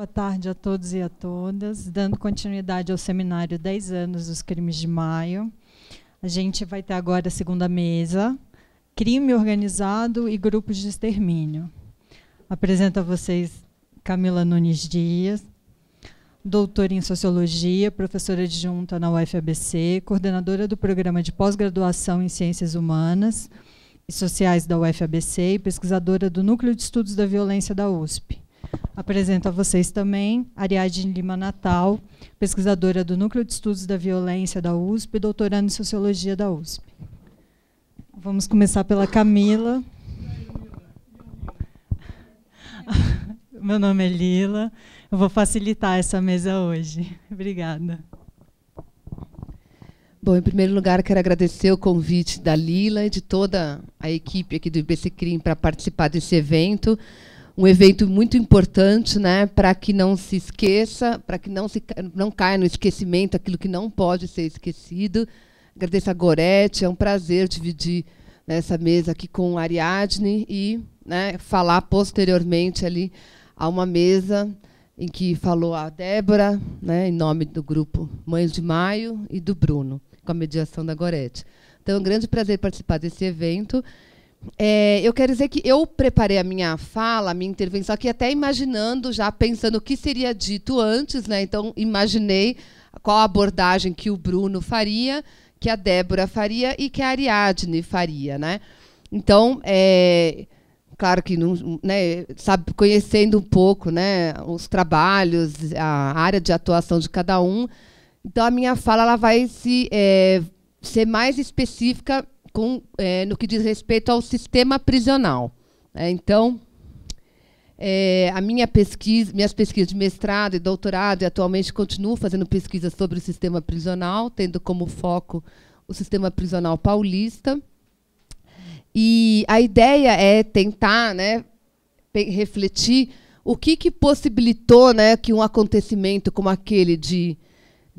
Boa tarde a todos e a todas. Dando continuidade ao seminário 10 anos dos crimes de maio. A gente vai ter agora a segunda mesa, crime organizado e grupos de extermínio. Apresento a vocês Camila Nunes Dias, doutora em Sociologia, professora adjunta na UFABC, coordenadora do programa de pós-graduação em Ciências Humanas e Sociais da UFABC e pesquisadora do Núcleo de Estudos da Violência da USP. Apresento a vocês também Ariadne Lima Natal, pesquisadora do Núcleo de Estudos da Violência da USP e doutorando em Sociologia da USP. Vamos começar pela Camila. Meu nome é Lila. Eu vou facilitar essa mesa hoje. Obrigada. Bom, em primeiro lugar, quero agradecer o convite da Lila e de toda a equipe aqui do IBC CRIM para participar desse evento um evento muito importante, né, para que não se esqueça, para que não se não caia no esquecimento aquilo que não pode ser esquecido. Agradeço a Gorete, é um prazer dividir né, essa mesa aqui com a Ariadne e, né, falar posteriormente ali a uma mesa em que falou a Débora, né, em nome do grupo Mães de Maio e do Bruno, com a mediação da Gorete. Então é um grande prazer participar desse evento. É, eu quero dizer que eu preparei a minha fala, a minha intervenção aqui, até imaginando, já pensando o que seria dito antes, né? Então, imaginei qual a abordagem que o Bruno faria, que a Débora faria e que a Ariadne faria, né? Então, é, claro que não, né, sabe, conhecendo um pouco né, os trabalhos, a área de atuação de cada um, então a minha fala ela vai se, é, ser mais específica com, é, no que diz respeito ao sistema prisional. É, então, é, a minha pesquisa, minhas pesquisas de mestrado e doutorado, e atualmente continuo fazendo pesquisas sobre o sistema prisional, tendo como foco o sistema prisional paulista. E a ideia é tentar né, refletir o que, que possibilitou né, que um acontecimento como aquele de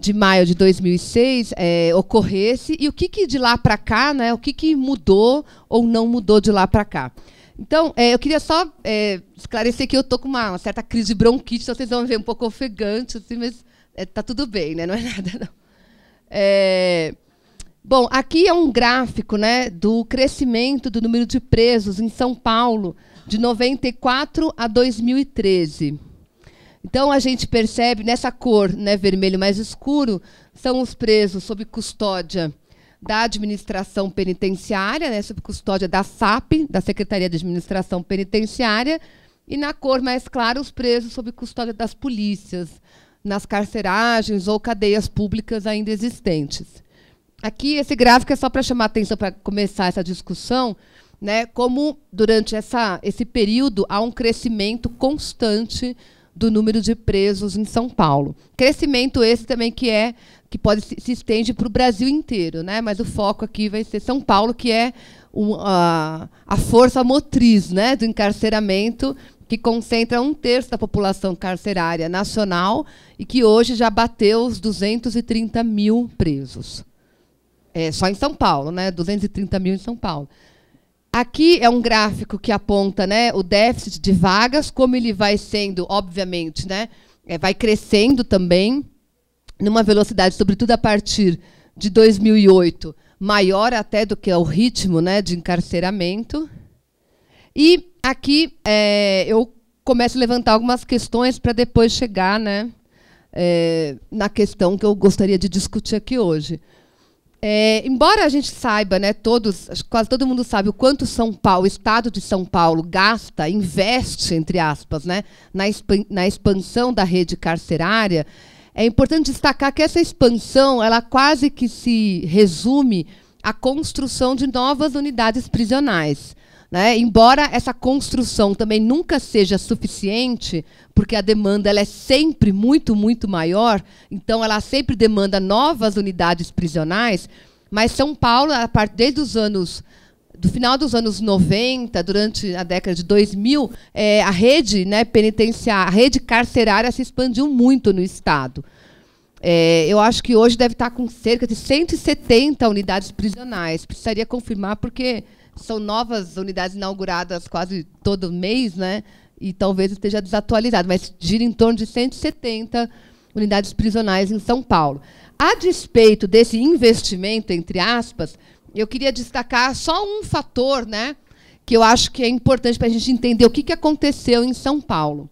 de maio de 2006 é, ocorresse e o que, que de lá para cá, né, o que, que mudou ou não mudou de lá para cá. Então, é, eu queria só é, esclarecer que eu estou com uma, uma, certa crise de bronquite, então vocês vão ver um pouco ofegante, assim, mas está é, tudo bem, né? não é nada. Não. É, bom, aqui é um gráfico né, do crescimento do número de presos em São Paulo de 94 a 2013. Então a gente percebe nessa cor, né, vermelho mais escuro, são os presos sob custódia da administração penitenciária, né, sob custódia da SAP, da Secretaria de Administração Penitenciária, e na cor mais clara os presos sob custódia das polícias, nas carceragens ou cadeias públicas ainda existentes. Aqui esse gráfico é só para chamar atenção para começar essa discussão, né, como durante essa, esse período há um crescimento constante do número de presos em São Paulo. Crescimento esse também que é que pode se, se estende para o Brasil inteiro, né? Mas o foco aqui vai ser São Paulo, que é um, a, a força motriz, né, do encarceramento que concentra um terço da população carcerária nacional e que hoje já bateu os 230 mil presos. É, só em São Paulo, né? 230 mil em São Paulo. Aqui é um gráfico que aponta né, o déficit de vagas, como ele vai sendo, obviamente, né, é, vai crescendo também, numa velocidade, sobretudo a partir de 2008, maior até do que o ritmo né, de encarceramento. E aqui é, eu começo a levantar algumas questões para depois chegar né, é, na questão que eu gostaria de discutir aqui hoje. É, embora a gente saiba, né, todos, quase todo mundo sabe o quanto São Paulo, o estado de São Paulo, gasta, investe, entre aspas, né, na, na expansão da rede carcerária, é importante destacar que essa expansão ela quase que se resume à construção de novas unidades prisionais. Né? Embora essa construção também nunca seja suficiente, porque a demanda ela é sempre muito, muito maior, então ela sempre demanda novas unidades prisionais, mas São Paulo, a partir desde os anos do final dos anos 90, durante a década de 2000, é, a rede né, penitenciária, a rede carcerária se expandiu muito no Estado. É, eu acho que hoje deve estar com cerca de 170 unidades prisionais. Precisaria confirmar, porque são novas unidades inauguradas quase todo mês, né? E talvez esteja desatualizado, mas gira em torno de 170 unidades prisionais em São Paulo. A despeito desse investimento, entre aspas, eu queria destacar só um fator, né? Que eu acho que é importante para a gente entender o que, que aconteceu em São Paulo.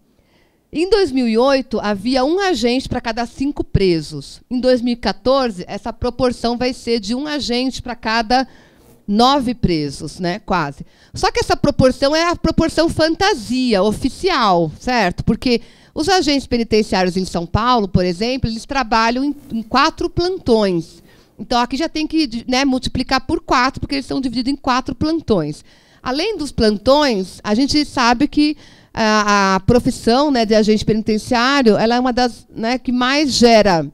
Em 2008, havia um agente para cada cinco presos. Em 2014, essa proporção vai ser de um agente para cada nove presos, né? Quase. Só que essa proporção é a proporção fantasia oficial, certo? Porque os agentes penitenciários em São Paulo, por exemplo, eles trabalham em, em quatro plantões. Então aqui já tem que né, multiplicar por quatro, porque eles são divididos em quatro plantões. Além dos plantões, a gente sabe que a, a profissão né, de agente penitenciário ela é uma das né, que mais gera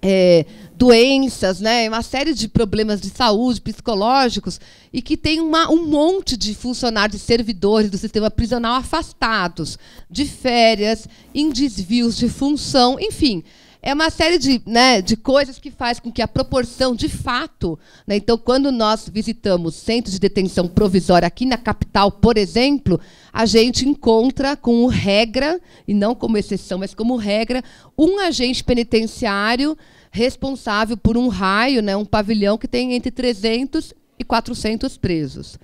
é, doenças, né, uma série de problemas de saúde psicológicos e que tem uma, um monte de funcionários, e servidores do sistema prisional afastados de férias, em desvios de função, enfim é uma série de, né, de coisas que faz com que a proporção, de fato, né, então quando nós visitamos centros de detenção provisória aqui na capital, por exemplo, a gente encontra como regra, e não como exceção, mas como regra, um agente penitenciário responsável por um raio, né, um pavilhão que tem entre 300 e 400 presos.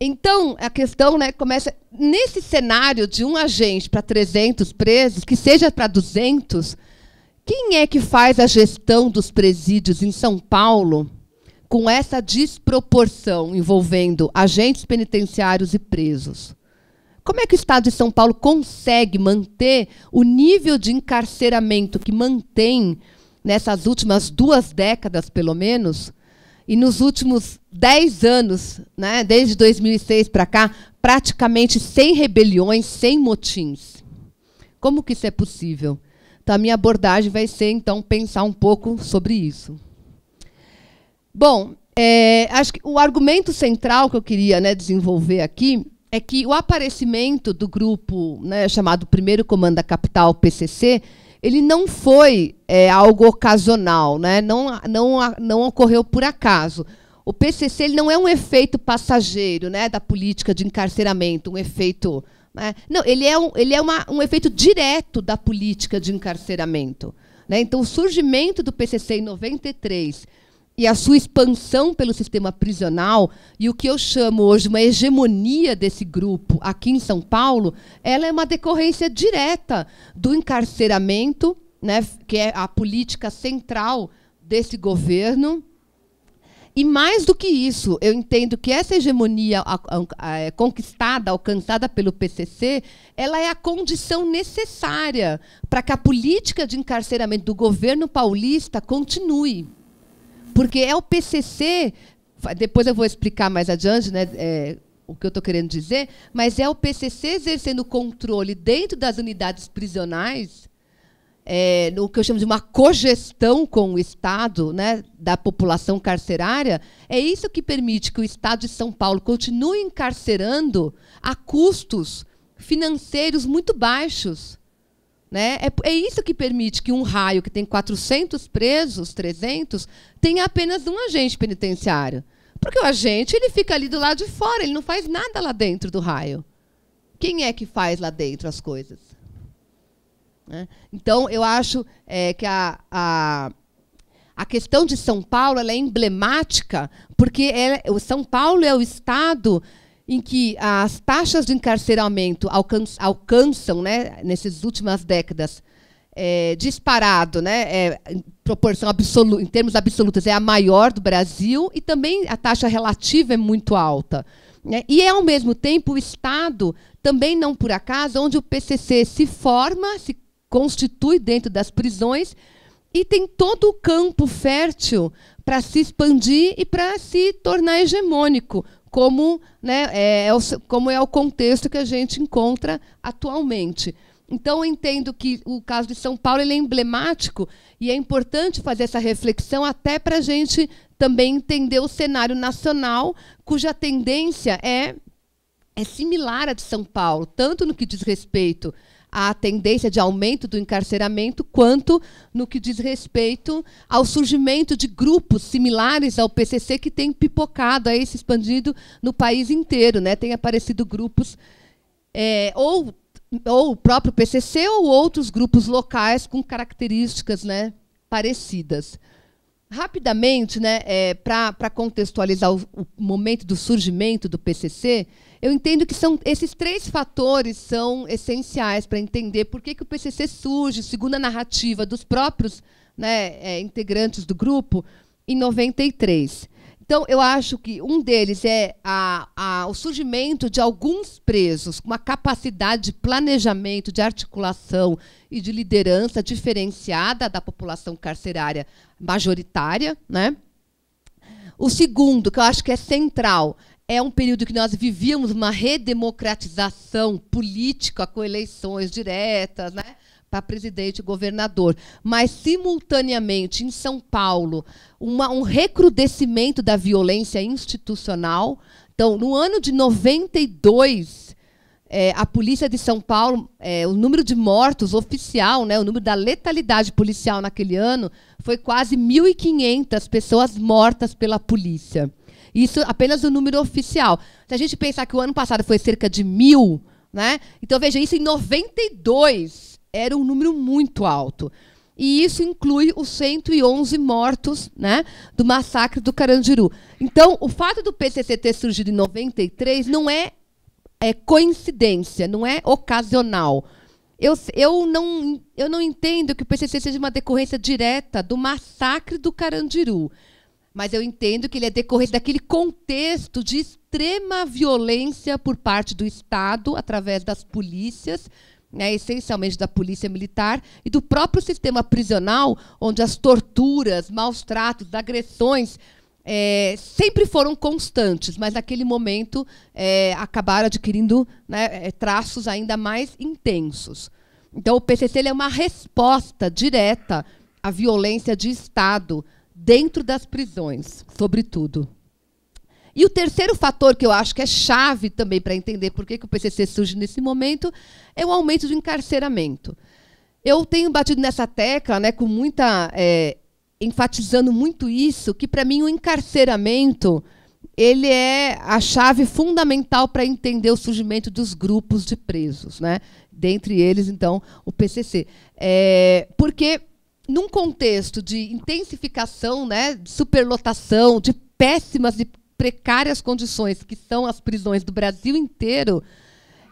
Então, a questão né, começa nesse cenário de um agente para 300 presos, que seja para 200, quem é que faz a gestão dos presídios em São Paulo com essa desproporção envolvendo agentes penitenciários e presos? Como é que o Estado de São Paulo consegue manter o nível de encarceramento que mantém nessas últimas duas décadas, pelo menos, e nos últimos dez anos, né, desde 2006 para cá, praticamente sem rebeliões, sem motins? Como que isso é possível? Então, a minha abordagem vai ser, então, pensar um pouco sobre isso. Bom, é, acho que o argumento central que eu queria né, desenvolver aqui é que o aparecimento do grupo né, chamado Primeiro Comando da Capital, PCC, ele não foi é, algo ocasional, né? não, não, não ocorreu por acaso. O PCC ele não é um efeito passageiro né, da política de encarceramento, um efeito é. não, ele é, um, ele é uma, um efeito direto da política de encarceramento. Né? Então, o surgimento do PCC em 93 e a sua expansão pelo sistema prisional e o que eu chamo hoje uma hegemonia desse grupo aqui em São Paulo, ela é uma decorrência direta do encarceramento, né, que é a política central desse governo e mais do que isso, eu entendo que essa hegemonia é conquistada, alcançada pelo PCC, ela é a condição necessária para que a política de encarceramento do governo paulista continue. Porque é o PCC, depois eu vou explicar mais adiante, né, é, o que eu estou querendo dizer, mas é o PCC exercendo controle dentro das unidades prisionais é, no que eu chamo de uma cogestão com o Estado né, da população carcerária, é isso que permite que o Estado de São Paulo continue encarcerando a custos financeiros muito baixos. Né? É, é isso que permite que um raio que tem 400 presos, 300, tenha apenas um agente penitenciário. Porque o agente ele fica ali do lado de fora, ele não faz nada lá dentro do raio. Quem é que faz lá dentro as coisas? Né? Então, eu acho é, que a, a, a, questão de São Paulo é emblemática, porque o São Paulo é o estado em que as taxas de encarceramento alcançam, alcançam né, nessas últimas décadas, é, disparado, né, é, em proporção absoluta, em termos absolutos, é a maior do Brasil e também a taxa relativa é muito alta. Né? E é ao mesmo tempo o Estado, também não por acaso, onde o PCC se forma, se constitui dentro das prisões e tem todo o campo fértil para se expandir e para se tornar hegemônico, como, né, é, é como é o contexto que a gente encontra atualmente. Então, eu entendo que o caso de São Paulo é emblemático e é importante fazer essa reflexão até para a gente também entender o cenário nacional, cuja tendência é, é similar à de São Paulo, tanto no que diz respeito a tendência de aumento do encarceramento, quanto no que diz respeito ao surgimento de grupos similares ao PCC que tem pipocado, aí, se expandido no país inteiro. Né? Tem aparecido grupos é, ou, ou o próprio PCC ou outros grupos locais com características né, parecidas. Rapidamente, né, é, para contextualizar o, o momento do surgimento do PCC, eu entendo que são esses três fatores são essenciais para entender por que, que o PCC surge, segundo a narrativa dos próprios né, é, integrantes do grupo, em 93. Então, eu acho que um deles é a, a, o surgimento de alguns presos com uma capacidade de planejamento, de articulação e de liderança diferenciada da população carcerária majoritária. Né? O segundo, que eu acho que é central, é um período que nós vivíamos uma redemocratização política com eleições diretas, né? para presidente e governador, mas simultaneamente em São Paulo uma, um recrudescimento da violência institucional. Então, no ano de 92, é, a polícia de São Paulo, é, o número de mortos oficial, né, o número da letalidade policial naquele ano foi quase 1.500 pessoas mortas pela polícia. Isso apenas o número oficial. Se a gente pensar que o ano passado foi cerca de mil, né? Então veja, isso em 92 era um número muito alto. E isso inclui os 111 mortos né, do massacre do Carandiru. Então, o fato do PCC ter surgido em 93 não é, é coincidência, não é ocasional. Eu, eu, não, eu não entendo que o PCC seja uma decorrência direta do massacre do Carandiru. Mas eu entendo que ele é decorrente daquele contexto de extrema violência por parte do Estado, através das polícias, né, essencialmente da polícia militar, e do próprio sistema prisional, onde as torturas, maus tratos, agressões é, sempre foram constantes, mas naquele momento é, acabaram adquirindo né, é, traços ainda mais intensos. Então, o PCC é uma resposta direta à violência de Estado, dentro das prisões, sobretudo. E o terceiro fator que eu acho que é chave também para entender por que, que o PCC surge nesse momento é o aumento do encarceramento. Eu tenho batido nessa tecla, né, com muita é, enfatizando muito isso, que para mim o encarceramento ele é a chave fundamental para entender o surgimento dos grupos de presos, né? Dentre eles, então, o PCC, é, porque num contexto de intensificação, né, de superlotação, de péssimas e precárias condições que são as prisões do Brasil inteiro,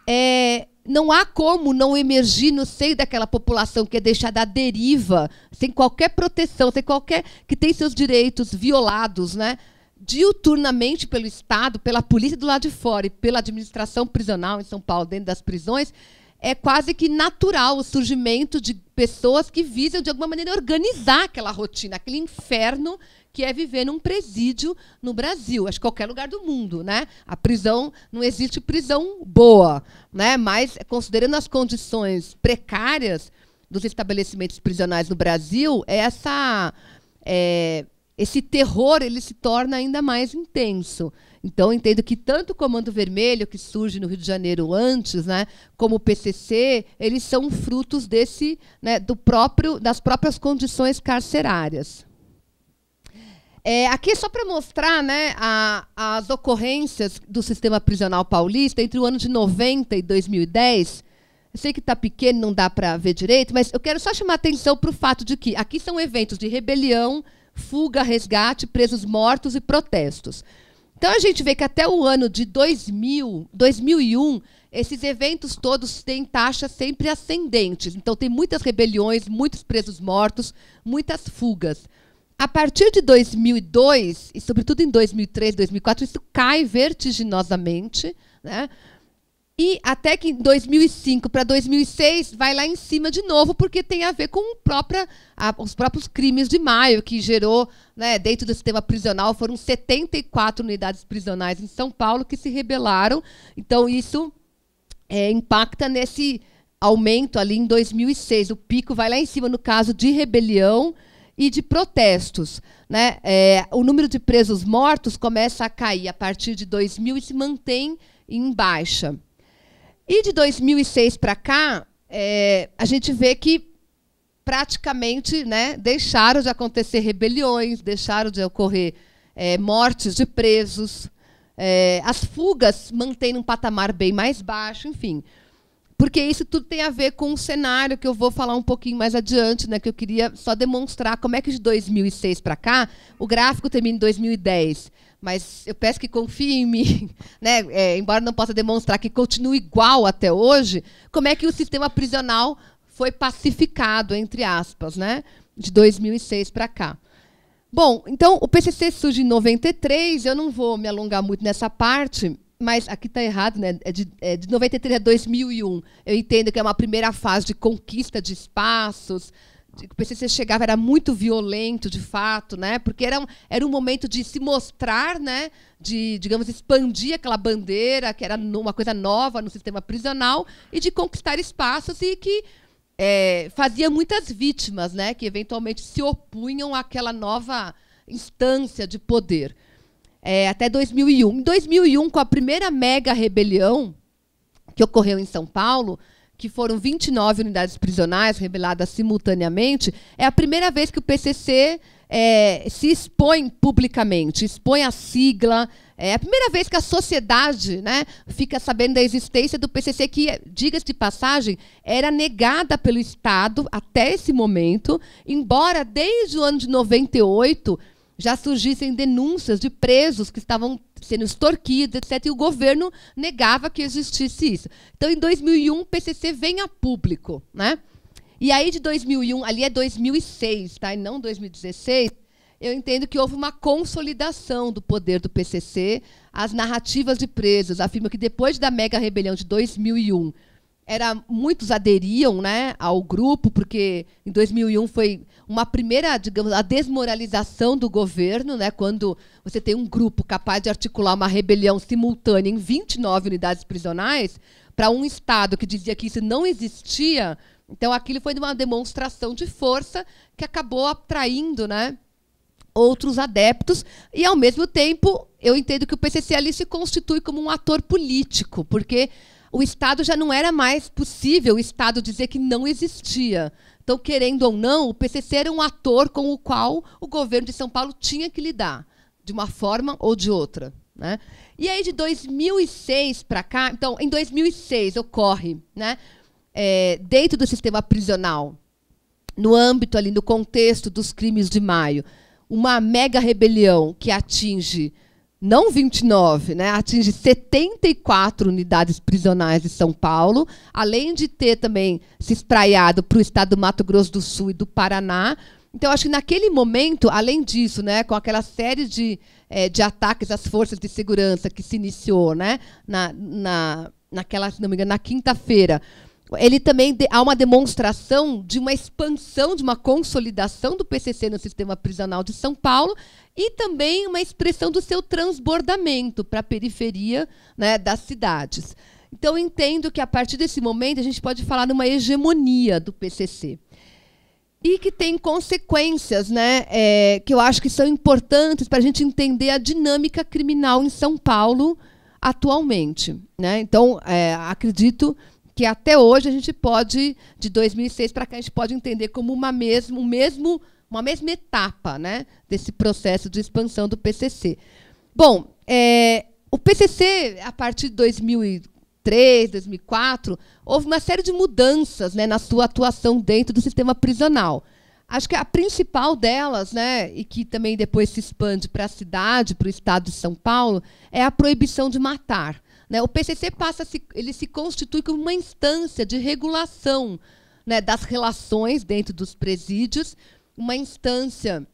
é, não há como não emergir no seio daquela população que é deixada à deriva, sem qualquer proteção, sem qualquer que tem seus direitos violados, né? diuturnamente pelo Estado, pela polícia do lado de fora e pela administração prisional em São Paulo, dentro das prisões, é quase que natural o surgimento de pessoas que visam, de alguma maneira, organizar aquela rotina, aquele inferno que é viver num presídio no Brasil, acho que qualquer lugar do mundo, né? A prisão não existe prisão boa, né? Mas considerando as condições precárias dos estabelecimentos prisionais no Brasil, é essa é, esse terror ele se torna ainda mais intenso. Então, entendo que tanto o Comando Vermelho, que surge no Rio de Janeiro antes, né, como o PCC, eles são frutos desse, né, do próprio, das próprias condições carcerárias. É, aqui é só para mostrar né, a, as ocorrências do sistema prisional paulista entre o ano de 90 e 2010. Eu sei que está pequeno, não dá para ver direito, mas eu quero só chamar atenção para o fato de que aqui são eventos de rebelião, fuga, resgate, presos mortos e protestos. Então a gente vê que até o ano de 2000, 2001, esses eventos todos têm taxas sempre ascendentes. Então tem muitas rebeliões, muitos presos mortos, muitas fugas. A partir de 2002, e sobretudo em 2003, 2004, isso cai vertiginosamente, né? E até que 2005 para 2006 vai lá em cima de novo, porque tem a ver com própria, a, os próprios crimes de maio, que gerou, né, dentro do sistema prisional, foram 74 unidades prisionais em São Paulo que se rebelaram. Então, isso é, impacta nesse aumento ali em 2006. O pico vai lá em cima no caso de rebelião e de protestos. Né? É, o número de presos mortos começa a cair a partir de 2000 e se mantém em baixa. E de 2006 para cá, é, a gente vê que praticamente né, deixaram de acontecer rebeliões, deixaram de ocorrer é, mortes de presos, é, as fugas mantêm um patamar bem mais baixo, enfim. Porque isso tudo tem a ver com um cenário que eu vou falar um pouquinho mais adiante, né, que eu queria só demonstrar como é que de 2006 para cá, o gráfico termina em 2010, mas eu peço que confie em mim, né? É, embora não possa demonstrar que continue igual até hoje, como é que o sistema prisional foi pacificado, entre aspas, né? de 2006 para cá. Bom, então o PCC surge em 93, eu não vou me alongar muito nessa parte, mas aqui está errado, né? É de, é de 93 a 2001. Eu entendo que é uma primeira fase de conquista de espaços, o PCC chegava era muito violento, de fato, né? Porque era um, era um momento de se mostrar, né? De, digamos, expandir aquela bandeira, que era uma coisa nova no sistema prisional, e de conquistar espaços e que é, fazia muitas vítimas, né? Que eventualmente se opunham àquela nova instância de poder. É, até 2001. Em 2001, com a primeira mega rebelião que ocorreu em São Paulo, que foram 29 unidades prisionais rebeladas simultaneamente, é a primeira vez que o PCC é, se expõe publicamente, expõe a sigla. É a primeira vez que a sociedade né, fica sabendo da existência do PCC, que, diga-se de passagem, era negada pelo Estado até esse momento, embora desde o ano de 98 já surgissem denúncias de presos que estavam sendo extorquidos, etc. E o governo negava que existisse isso. Então, em 2001, o PCC vem a público. Né? E aí, de 2001, ali é 2006, tá? e não 2016, eu entendo que houve uma consolidação do poder do PCC, as narrativas de presos afirmam que depois da mega rebelião de 2001 era muitos aderiam né, ao grupo, porque em 2001 foi uma primeira, digamos, a desmoralização do governo, né, quando você tem um grupo capaz de articular uma rebelião simultânea em 29 unidades prisionais, para um Estado que dizia que isso não existia. Então, aquilo foi uma demonstração de força que acabou atraindo né, outros adeptos, e, ao mesmo tempo, eu entendo que o PCC ali se constitui como um ator político, porque o Estado já não era mais possível o Estado dizer que não existia. Então, querendo ou não, o PCC era um ator com o qual o governo de São Paulo tinha que lidar, de uma forma ou de outra. Né? E aí, de 2006 para cá, então, em 2006 ocorre, né, é, dentro do sistema prisional, no âmbito ali, no contexto dos crimes de maio, uma mega rebelião que atinge não 29, né? atinge 74 unidades prisionais de São Paulo, além de ter também se espraiado para o estado do Mato Grosso do Sul e do Paraná. Então, acho que naquele momento, além disso, né, com aquela série de, é, de ataques às forças de segurança que se iniciou né, na, na, naquela, se não me engano, na quinta-feira, ele também de, há uma demonstração de uma expansão, de uma consolidação do PCC no sistema prisional de São Paulo e também uma expressão do seu transbordamento para a periferia né, das cidades. Então, entendo que a partir desse momento a gente pode falar numa hegemonia do PCC. E que tem consequências né, é, que eu acho que são importantes para a gente entender a dinâmica criminal em São Paulo atualmente. Né? Então, é, acredito que até hoje a gente pode, de 2006 para cá, a gente pode entender como uma mesmo, o mesmo uma mesma etapa né, desse processo de expansão do PCC. Bom, é, o PCC, a partir de 2003, 2004, houve uma série de mudanças né, na sua atuação dentro do sistema prisional. Acho que a principal delas, né, e que também depois se expande para a cidade, para o estado de São Paulo, é a proibição de matar. Né? O PCC passa se, ele se constitui como uma instância de regulação né, das relações dentro dos presídios uma instância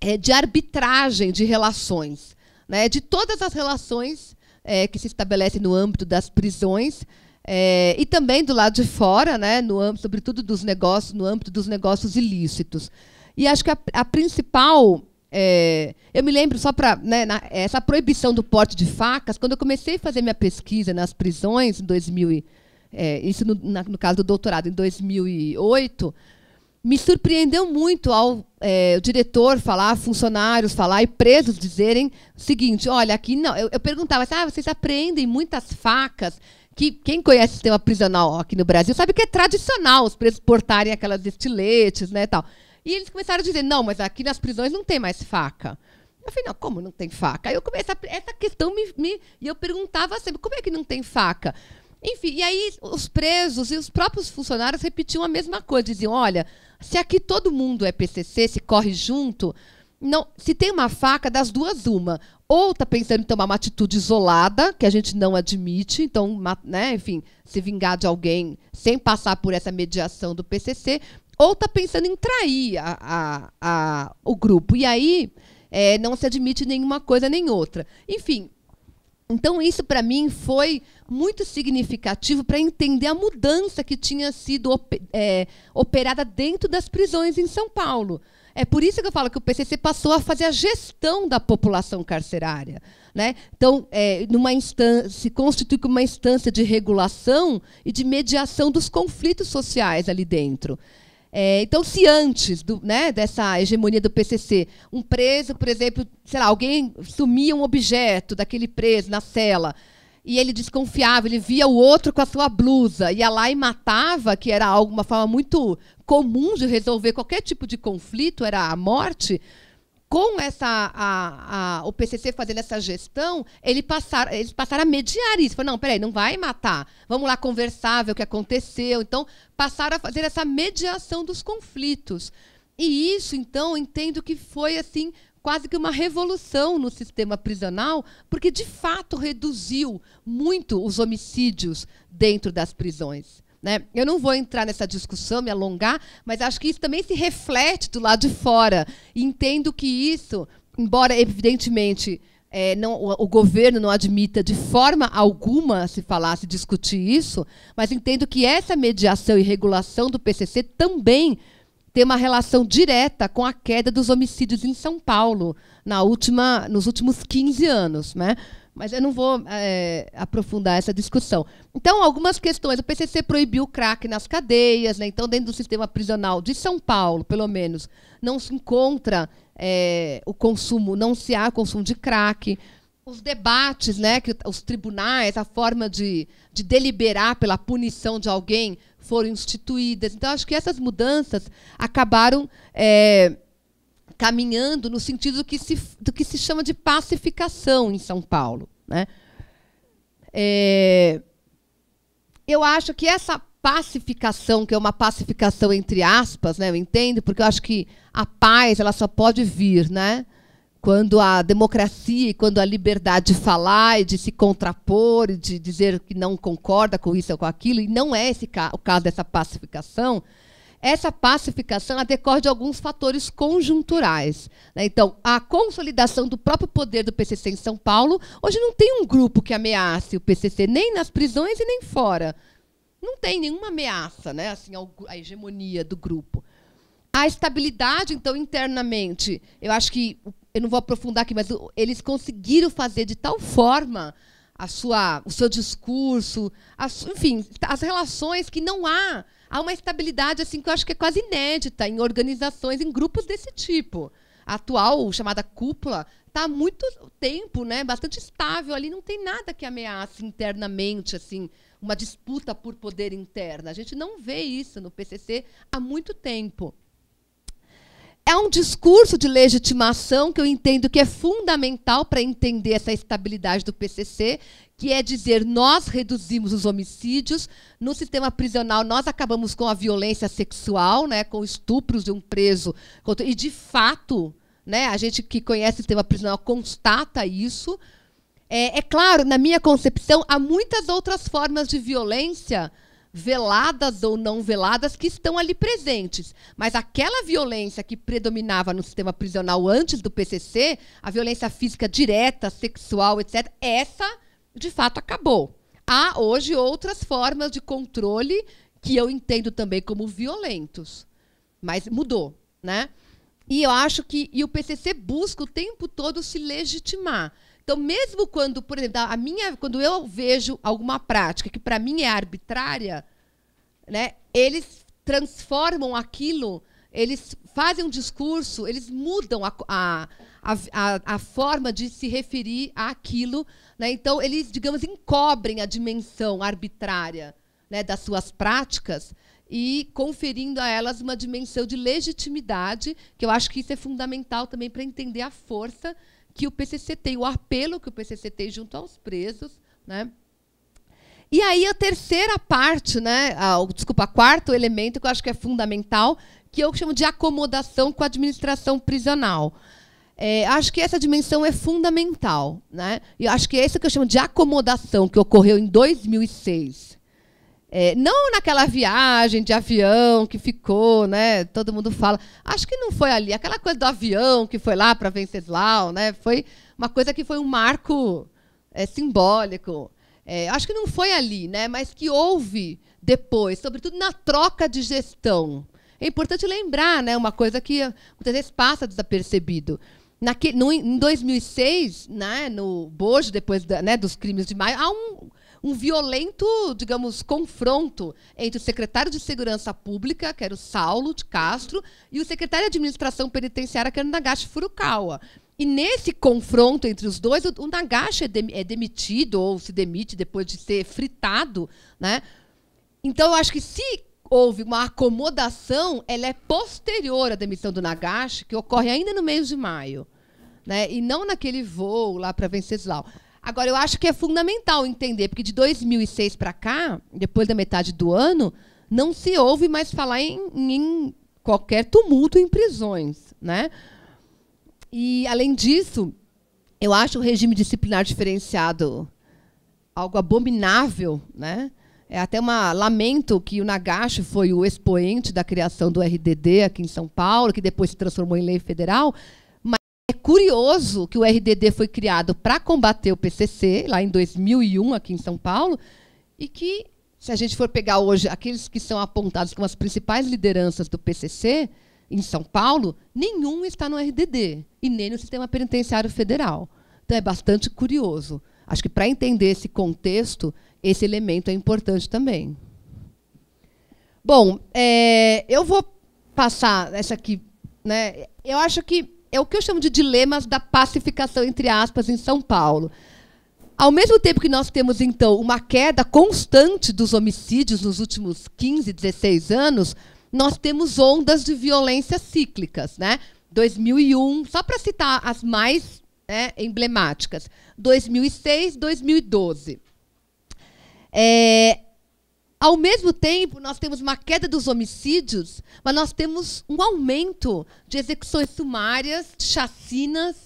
é, de arbitragem de relações, né, de todas as relações é, que se estabelecem no âmbito das prisões é, e também do lado de fora, né, no âmbito, sobretudo dos negócios, no âmbito dos negócios ilícitos. E acho que a, a principal é, eu me lembro só para né, essa proibição do porte de facas, quando eu comecei a fazer minha pesquisa nas prisões em 2000, e, é, isso no, na, no, caso do doutorado em 2008, me surpreendeu muito ao é, o diretor falar, funcionários falar e presos dizerem o seguinte: olha, aqui não. Eu, eu perguntava, assim, ah, vocês apreendem muitas facas. Que quem conhece o sistema prisional aqui no Brasil sabe que é tradicional os presos portarem aquelas estiletes, né, tal. E eles começaram a dizer: não, mas aqui nas prisões não tem mais faca. Eu falei, não, como não tem faca? Aí eu comecei, a, essa questão me, me, E eu perguntava sempre, como é que não tem faca? Enfim, e aí os presos e os próprios funcionários repetiam a mesma coisa, diziam: olha, se aqui todo mundo é PCC, se corre junto, não, se tem uma faca, das duas, uma. Ou está pensando em tomar uma atitude isolada, que a gente não admite, então, né, enfim, se vingar de alguém sem passar por essa mediação do PCC, ou está pensando em trair a, a, a, o grupo. E aí é, não se admite nenhuma coisa nem outra. Enfim, então, isso para mim foi muito significativo para entender a mudança que tinha sido é, operada dentro das prisões em São Paulo. É por isso que eu falo que o PCC passou a fazer a gestão da população carcerária. Né? Então, é, numa instância, se constitui como uma instância de regulação e de mediação dos conflitos sociais ali dentro. É, então, se antes do, né, dessa hegemonia do PCC, um preso, por exemplo, sei lá, alguém sumia um objeto daquele preso na cela, e ele desconfiava, ele via o outro com a sua blusa, ia lá e matava, que era alguma forma muito comum de resolver qualquer tipo de conflito, era a morte com essa a, a, o PCC fazendo essa gestão, ele passar, eles passaram a mediar isso. Falaram, não, peraí, não vai matar. Vamos lá conversar, ver o que aconteceu. Então, passaram a fazer essa mediação dos conflitos. E isso, então, entendo que foi assim quase que uma revolução no sistema prisional, porque de fato reduziu muito os homicídios dentro das prisões. Né? Eu não vou entrar nessa discussão, me alongar, mas acho que isso também se reflete do lado de fora. entendo que isso, embora evidentemente é, não, o, o, governo não admita de forma alguma se falar, se discutir isso, mas entendo que essa mediação e regulação do PCC também tem uma relação direta com a queda dos homicídios em São Paulo na última, nos últimos 15 anos. Né? Mas eu não vou é, aprofundar essa discussão. Então, algumas questões. O PCC proibiu o crack nas cadeias, né? então, dentro do sistema prisional de São Paulo, pelo menos, não se encontra é, o consumo, não se há consumo de crack. Os debates, né, que os tribunais, a forma de, de deliberar pela punição de alguém foram instituídas. Então, acho que essas mudanças acabaram. É, caminhando no sentido do que se, do que se chama de pacificação em São Paulo. Né? É, eu acho que essa pacificação, que é uma pacificação entre aspas, né, eu entendo, porque eu acho que a paz ela só pode vir né, quando a democracia e quando a liberdade de falar e de se contrapor, e de dizer que não concorda com isso ou com aquilo, e não é esse ca o caso dessa pacificação, essa pacificação decorre de alguns fatores conjunturais. Né? Então, a consolidação do próprio poder do PCC em São Paulo, hoje não tem um grupo que ameace o PCC, nem nas prisões e nem fora. Não tem nenhuma ameaça né? assim, à hegemonia do grupo. A estabilidade, então, internamente, eu acho que, eu não vou aprofundar aqui, mas eles conseguiram fazer de tal forma a sua, o seu discurso, a, enfim, as relações que não há Há uma estabilidade assim que eu acho que é quase inédita em organizações, em grupos desse tipo. A atual, chamada cúpula, está há muito tempo, né, bastante estável ali, não tem nada que ameace internamente assim uma disputa por poder interna. A gente não vê isso no PCC há muito tempo é um discurso de legitimação que eu entendo que é fundamental para entender essa estabilidade do PCC, que é dizer nós reduzimos os homicídios, no sistema prisional nós acabamos com a violência sexual, né, com estupros de um preso, e de fato, né, a gente que conhece o sistema prisional constata isso. É, é claro, na minha concepção, há muitas outras formas de violência veladas ou não veladas, que estão ali presentes. Mas aquela violência que predominava no sistema prisional antes do PCC, a violência física direta, sexual, etc., essa, de fato, acabou. Há hoje outras formas de controle que eu entendo também como violentos, mas mudou, né? E eu acho que e o PCC busca o tempo todo se legitimar. Então, mesmo quando, por exemplo, a minha, quando eu vejo alguma prática que para mim é arbitrária, né, eles transformam aquilo, eles fazem um discurso, eles mudam a, a, a, a forma de se referir àquilo. Né? Então, eles, digamos, encobrem a dimensão arbitrária né, das suas práticas e conferindo a elas uma dimensão de legitimidade, que eu acho que isso é fundamental também para entender a força que o PCC tem, o apelo que o PCC tem junto aos presos, né? E aí a terceira parte, né, a, desculpa, a quarto elemento que eu acho que é fundamental, que eu chamo de acomodação com a administração prisional. É, acho que essa dimensão é fundamental, né? E acho que é isso que eu chamo de acomodação que ocorreu em 2006, é, não naquela viagem de avião que ficou, né? Todo mundo fala. Acho que não foi ali. Aquela coisa do avião que foi lá para Venceslau, né? Foi uma coisa que foi um marco é, simbólico. É, acho que não foi ali, né? Mas que houve depois, sobretudo na troca de gestão. É importante lembrar, né? Uma coisa que muitas vezes passa desapercebido. Naque, no, em 2006, né, no Bojo, depois da, né, dos crimes de maio, há um um violento, digamos, confronto entre o secretário de Segurança Pública, que era o Saulo de Castro, e o secretário de Administração Penitenciária, que era o Nagashi Furukawa. E nesse confronto entre os dois, o Nagashi é, é demitido ou se demite depois de ser fritado, né? Então eu acho que se houve uma acomodação, ela é posterior à demissão do Nagashi, que ocorre ainda no mês de maio, né? E não naquele voo lá para Venceslau. Agora, eu acho que é fundamental entender, porque de 2006 para cá, depois da metade do ano, não se ouve mais falar em, em qualquer tumulto em prisões. Né? E, além disso, eu acho o regime disciplinar diferenciado algo abominável. Né? É até uma lamento que o Nagashi foi o expoente da criação do RDD aqui em São Paulo, que depois se transformou em lei federal. É curioso que o RDD foi criado para combater o PCC, lá em 2001, aqui em São Paulo, e que, se a gente for pegar hoje aqueles que são apontados como as principais lideranças do PCC, em São Paulo, nenhum está no RDD e nem no sistema penitenciário federal. Então é bastante curioso. Acho que para entender esse contexto, esse elemento é importante também. Bom, é, eu vou passar essa aqui. Né? Eu acho que é o que eu chamo de dilemas da pacificação, entre aspas, em São Paulo. Ao mesmo tempo que nós temos, então, uma queda constante dos homicídios nos últimos 15, 16 anos, nós temos ondas de violência cíclicas, né? 2001, só para citar as mais né, emblemáticas, 2006, 2012. É, ao mesmo tempo, nós temos uma queda dos homicídios, mas nós temos um aumento de execuções sumárias, chacinas,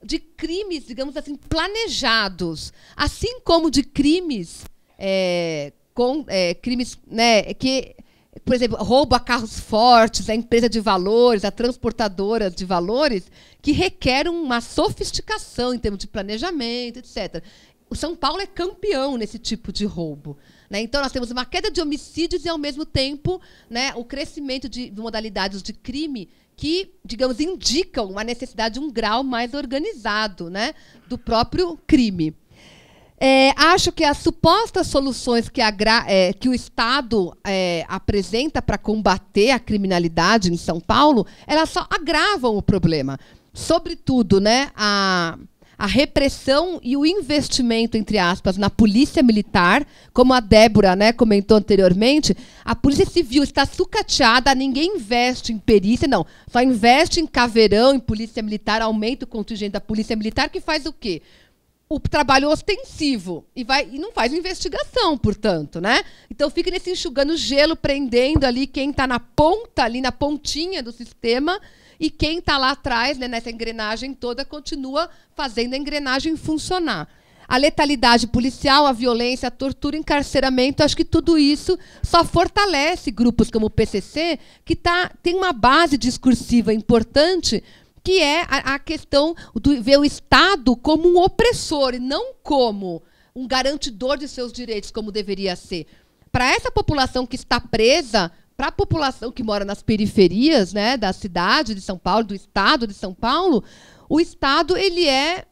de crimes, digamos assim, planejados, assim como de crimes, é, com, é, crimes né, que, por exemplo, roubo a carros fortes, a empresa de valores, a transportadora de valores, que requerem uma sofisticação em termos de planejamento, etc. O São Paulo é campeão nesse tipo de roubo. Né? Então, nós temos uma queda de homicídios e, ao mesmo tempo, né, o crescimento de modalidades de crime que, digamos, indicam a necessidade de um grau mais organizado né, do próprio crime. É, acho que as supostas soluções que, é, que o Estado é, apresenta para combater a criminalidade em São Paulo, elas só agravam o problema. Sobretudo, né, a, a repressão e o investimento, entre aspas, na polícia militar, como a Débora né, comentou anteriormente, a polícia civil está sucateada, ninguém investe em perícia, não. Só investe em caveirão, em polícia militar, aumenta o contingente da polícia militar, que faz o quê? O trabalho ostensivo e, vai, e não faz investigação, portanto, né? Então fica nesse enxugando gelo, prendendo ali quem está na ponta, ali na pontinha do sistema, e quem está lá atrás, né, nessa engrenagem toda, continua fazendo a engrenagem funcionar. A letalidade policial, a violência, a tortura, o encarceramento, acho que tudo isso só fortalece grupos como o PCC, que tá, tem uma base discursiva importante, que é a, a questão de ver o Estado como um opressor e não como um garantidor de seus direitos, como deveria ser. Para essa população que está presa, para a população que mora nas periferias né, da cidade de São Paulo, do estado de São Paulo, o Estado ele é,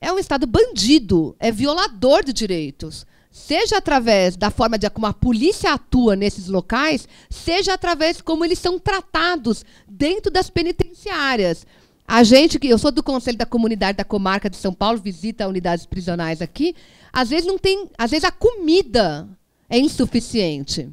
é um Estado bandido, é violador de direitos. Seja através da forma de como a polícia atua nesses locais, seja através como eles são tratados dentro das penitenciárias. A gente que eu sou do Conselho da Comunidade da Comarca de São Paulo, visita unidades prisionais aqui, às vezes não tem, às vezes a comida é insuficiente.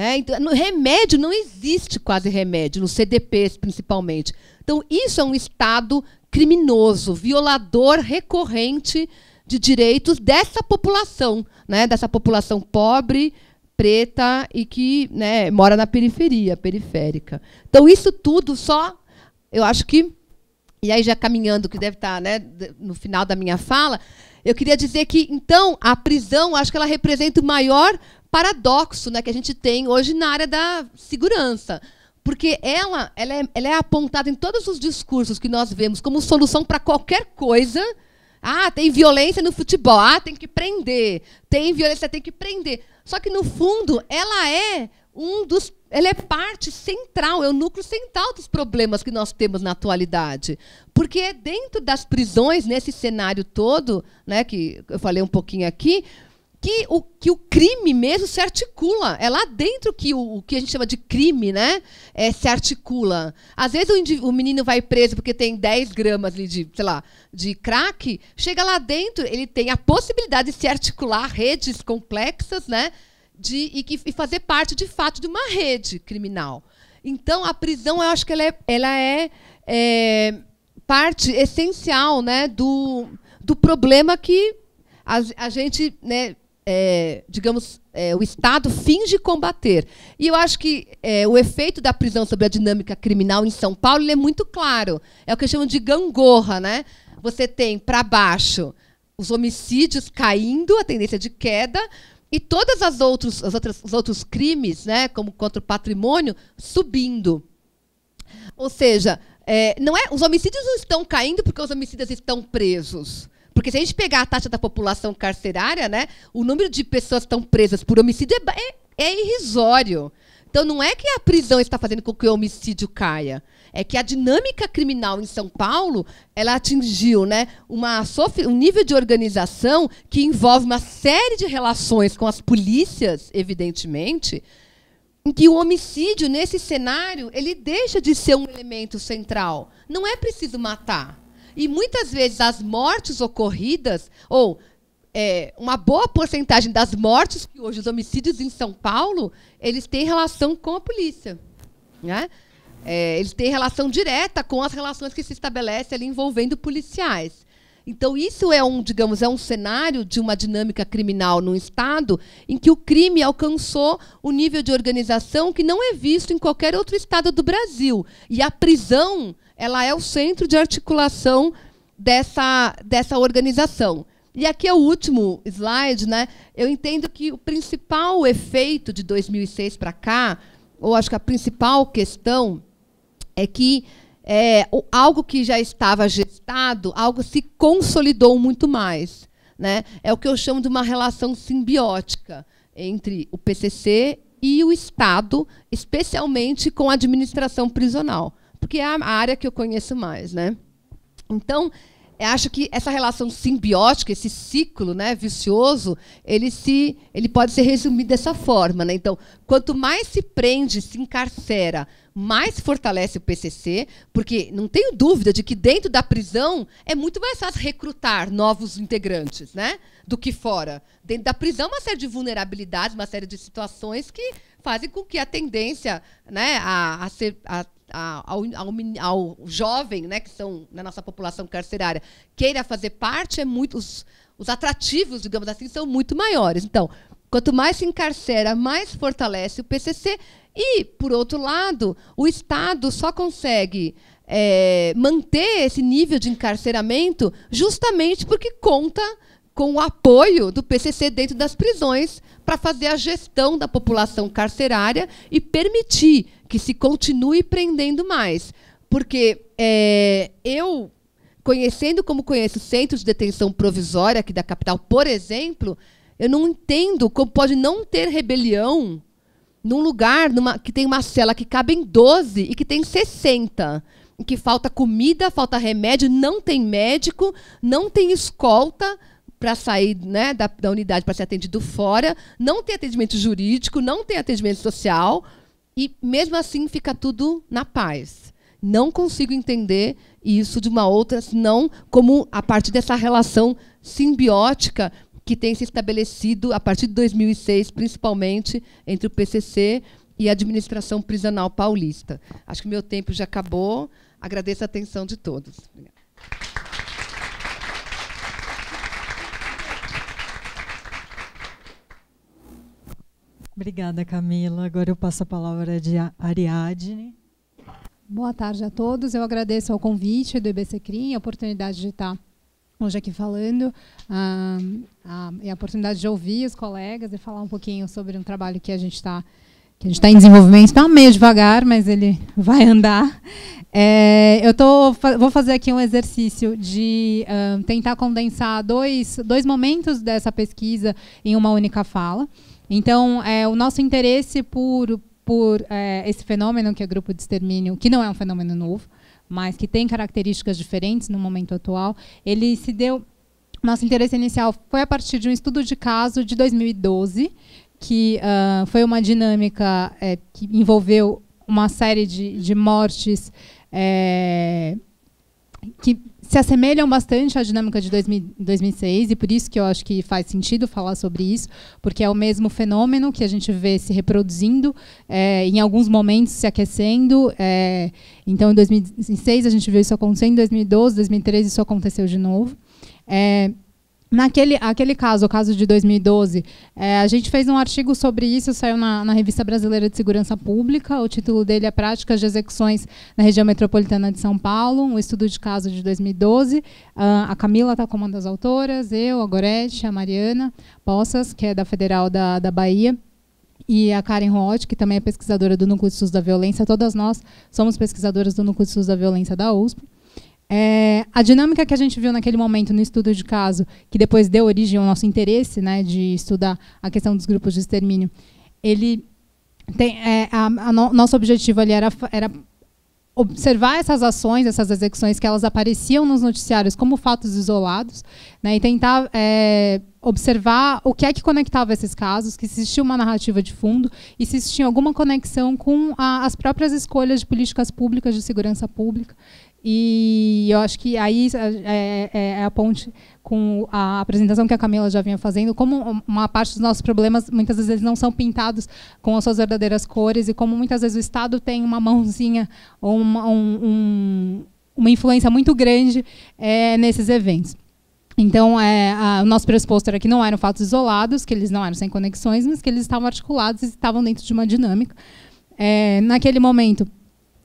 É, então, no remédio não existe quase remédio, nos CDPs principalmente. Então, isso é um Estado criminoso, violador recorrente de direitos dessa população, né, dessa população pobre, preta e que né, mora na periferia, periférica. Então, isso tudo só, eu acho que, e aí já caminhando, que deve estar tá, né, no final da minha fala, eu queria dizer que, então, a prisão, acho que ela representa o maior paradoxo né, que a gente tem hoje na área da segurança. Porque ela, ela, é, ela é apontada em todos os discursos que nós vemos como solução para qualquer coisa. Ah, tem violência no futebol. Ah, tem que prender. Tem violência, tem que prender. Só que, no fundo, ela é um dos. Ela é parte central, é o núcleo central dos problemas que nós temos na atualidade. Porque é dentro das prisões, nesse cenário todo, né, que eu falei um pouquinho aqui, que o, que o crime mesmo se articula. É lá dentro que o, o que a gente chama de crime né, é, se articula. Às vezes o, o, menino vai preso porque tem 10 gramas de, sei lá, de crack, chega lá dentro, ele tem a possibilidade de se articular redes complexas né, de, e, e fazer parte, de fato, de uma rede criminal. Então, a prisão, eu acho que ela é, ela é, é parte essencial né, do, do problema que a, a gente né, é, digamos, é, o Estado finge combater. E eu acho que é, o efeito da prisão sobre a dinâmica criminal em São Paulo é muito claro. É o que chamam de gangorra. Né? Você tem, para baixo, os homicídios caindo, a tendência de queda, e todos as outros, as outras, os outros crimes, né, como contra o patrimônio, subindo. Ou seja, é, não é, os homicídios não estão caindo porque os homicidas estão presos. Porque se a gente pegar a taxa da população carcerária, né, o número de pessoas que estão presas por homicídio é, é, é irrisório. Então não é que a prisão está fazendo com que o homicídio caia, é que a dinâmica criminal em São Paulo ela atingiu, né, uma um nível de organização que envolve uma série de relações com as polícias, evidentemente, em que o homicídio nesse cenário ele deixa de ser um elemento central. Não é preciso matar. E muitas vezes as mortes ocorridas, ou é, uma boa porcentagem das mortes, que hoje os homicídios em São Paulo, eles têm relação com a polícia. Né? É, eles têm relação direta com as relações que se estabelece ali envolvendo policiais. Então isso é um, digamos, é um cenário de uma dinâmica criminal num estado em que o crime alcançou o um nível de organização que não é visto em qualquer outro estado do Brasil. E a prisão ela é o centro de articulação dessa, dessa organização. E aqui é o último slide, né? Eu entendo que o principal efeito de 2006 para cá, ou acho que a principal questão é que é, algo que já estava gestado, algo se consolidou muito mais, né? É o que eu chamo de uma relação simbiótica entre o PCC e o Estado, especialmente com a administração prisional porque é a área que eu conheço mais, né? Então, acho que essa relação simbiótica, esse ciclo, né, vicioso, ele se, ele pode ser resumido dessa forma, né? Então, quanto mais se prende, se encarcera, mais fortalece o PCC, porque não tenho dúvida de que dentro da prisão é muito mais fácil recrutar novos integrantes, né, do que fora. Dentro da prisão uma série de vulnerabilidades, uma série de situações que fazem com que a tendência, né, a, a ser a, ao, ao, ao, jovem, né, que são na nossa população carcerária, queira fazer parte, é muito, os, os atrativos, digamos assim, são muito maiores. Então, quanto mais se encarcera, mais fortalece o PCC. E, por outro lado, o Estado só consegue é, manter esse nível de encarceramento justamente porque conta com o apoio do PCC dentro das prisões para fazer a gestão da população carcerária e permitir que se continue prendendo mais. Porque é, eu, conhecendo como conheço o centro de detenção provisória aqui da capital, por exemplo, eu não entendo como pode não ter rebelião num lugar numa, que tem uma cela que cabe em 12 e que tem 60. que falta comida, falta remédio, não tem médico, não tem escolta para sair né, da, da unidade para ser atendido fora, não tem atendimento jurídico, não tem atendimento social. E mesmo assim fica tudo na paz. Não consigo entender isso de uma outra, senão como a partir dessa relação simbiótica que tem se estabelecido a partir de 2006, principalmente entre o PCC e a administração prisional paulista. Acho que meu tempo já acabou. Agradeço a atenção de todos. Obrigada. Obrigada, Camila. Agora eu passo a palavra de Ariadne. Boa tarde a todos. Eu agradeço ao convite do IBC CRIM, a oportunidade de estar hoje aqui falando ah, e a oportunidade de ouvir os colegas e falar um pouquinho sobre um trabalho que a gente está que a gente está em desenvolvimento, está meio devagar, mas ele vai andar. É, eu tô, vou fazer aqui um exercício de ah, tentar condensar dois, dois momentos dessa pesquisa em uma única fala. Então, é, o nosso interesse por, por é, esse fenômeno que é grupo de extermínio, que não é um fenômeno novo, mas que tem características diferentes no momento atual, ele se deu. Nosso interesse inicial foi a partir de um estudo de caso de 2012, que uh, foi uma dinâmica é, que envolveu uma série de, de mortes é, que se assemelham bastante à dinâmica de 2000, 2006 e por isso que eu acho que faz sentido falar sobre isso, porque é o mesmo fenômeno que a gente vê se reproduzindo, é, em alguns momentos se aquecendo. É, então, em 2006 a gente viu isso acontecendo, em 2012, 2013 isso aconteceu de novo. É, Naquele aquele caso, o caso de 2012, é, a gente fez um artigo sobre isso, saiu na, na, Revista Brasileira de Segurança Pública. O título dele é Práticas de Execuções na Região Metropolitana de São Paulo, um estudo de caso de 2012. Uh, ah, a Camila está como uma das autoras, eu, a Gorete, a Mariana Poças, que é da Federal da, da Bahia, e a Karen Roth, que também é pesquisadora do Núcleo de estudos da Violência. Todas nós somos pesquisadoras do Núcleo de estudos da Violência da USP. É, a dinâmica que a gente viu naquele momento no estudo de caso, que depois deu origem ao nosso interesse né, de estudar a questão dos grupos de extermínio, ele tem, é, a, a no, nosso objetivo ali era, era observar essas ações, essas execuções que elas apareciam nos noticiários como fatos isolados, né, e tentar é, observar o que é que conectava esses casos, que se existia uma narrativa de fundo e se existia alguma conexão com a, as próprias escolhas de políticas públicas de segurança pública e eu acho que aí é, é, é, a ponte com a apresentação que a Camila já vinha fazendo, como uma parte dos nossos problemas, muitas vezes eles não são pintados com as suas verdadeiras cores, e como muitas vezes o Estado tem uma mãozinha ou uma, um, um, uma influência muito grande é, nesses eventos. Então, é, a, o nosso pressuposto era que não eram fatos isolados, que eles não eram sem conexões, mas que eles estavam articulados e estavam dentro de uma dinâmica. É, naquele momento,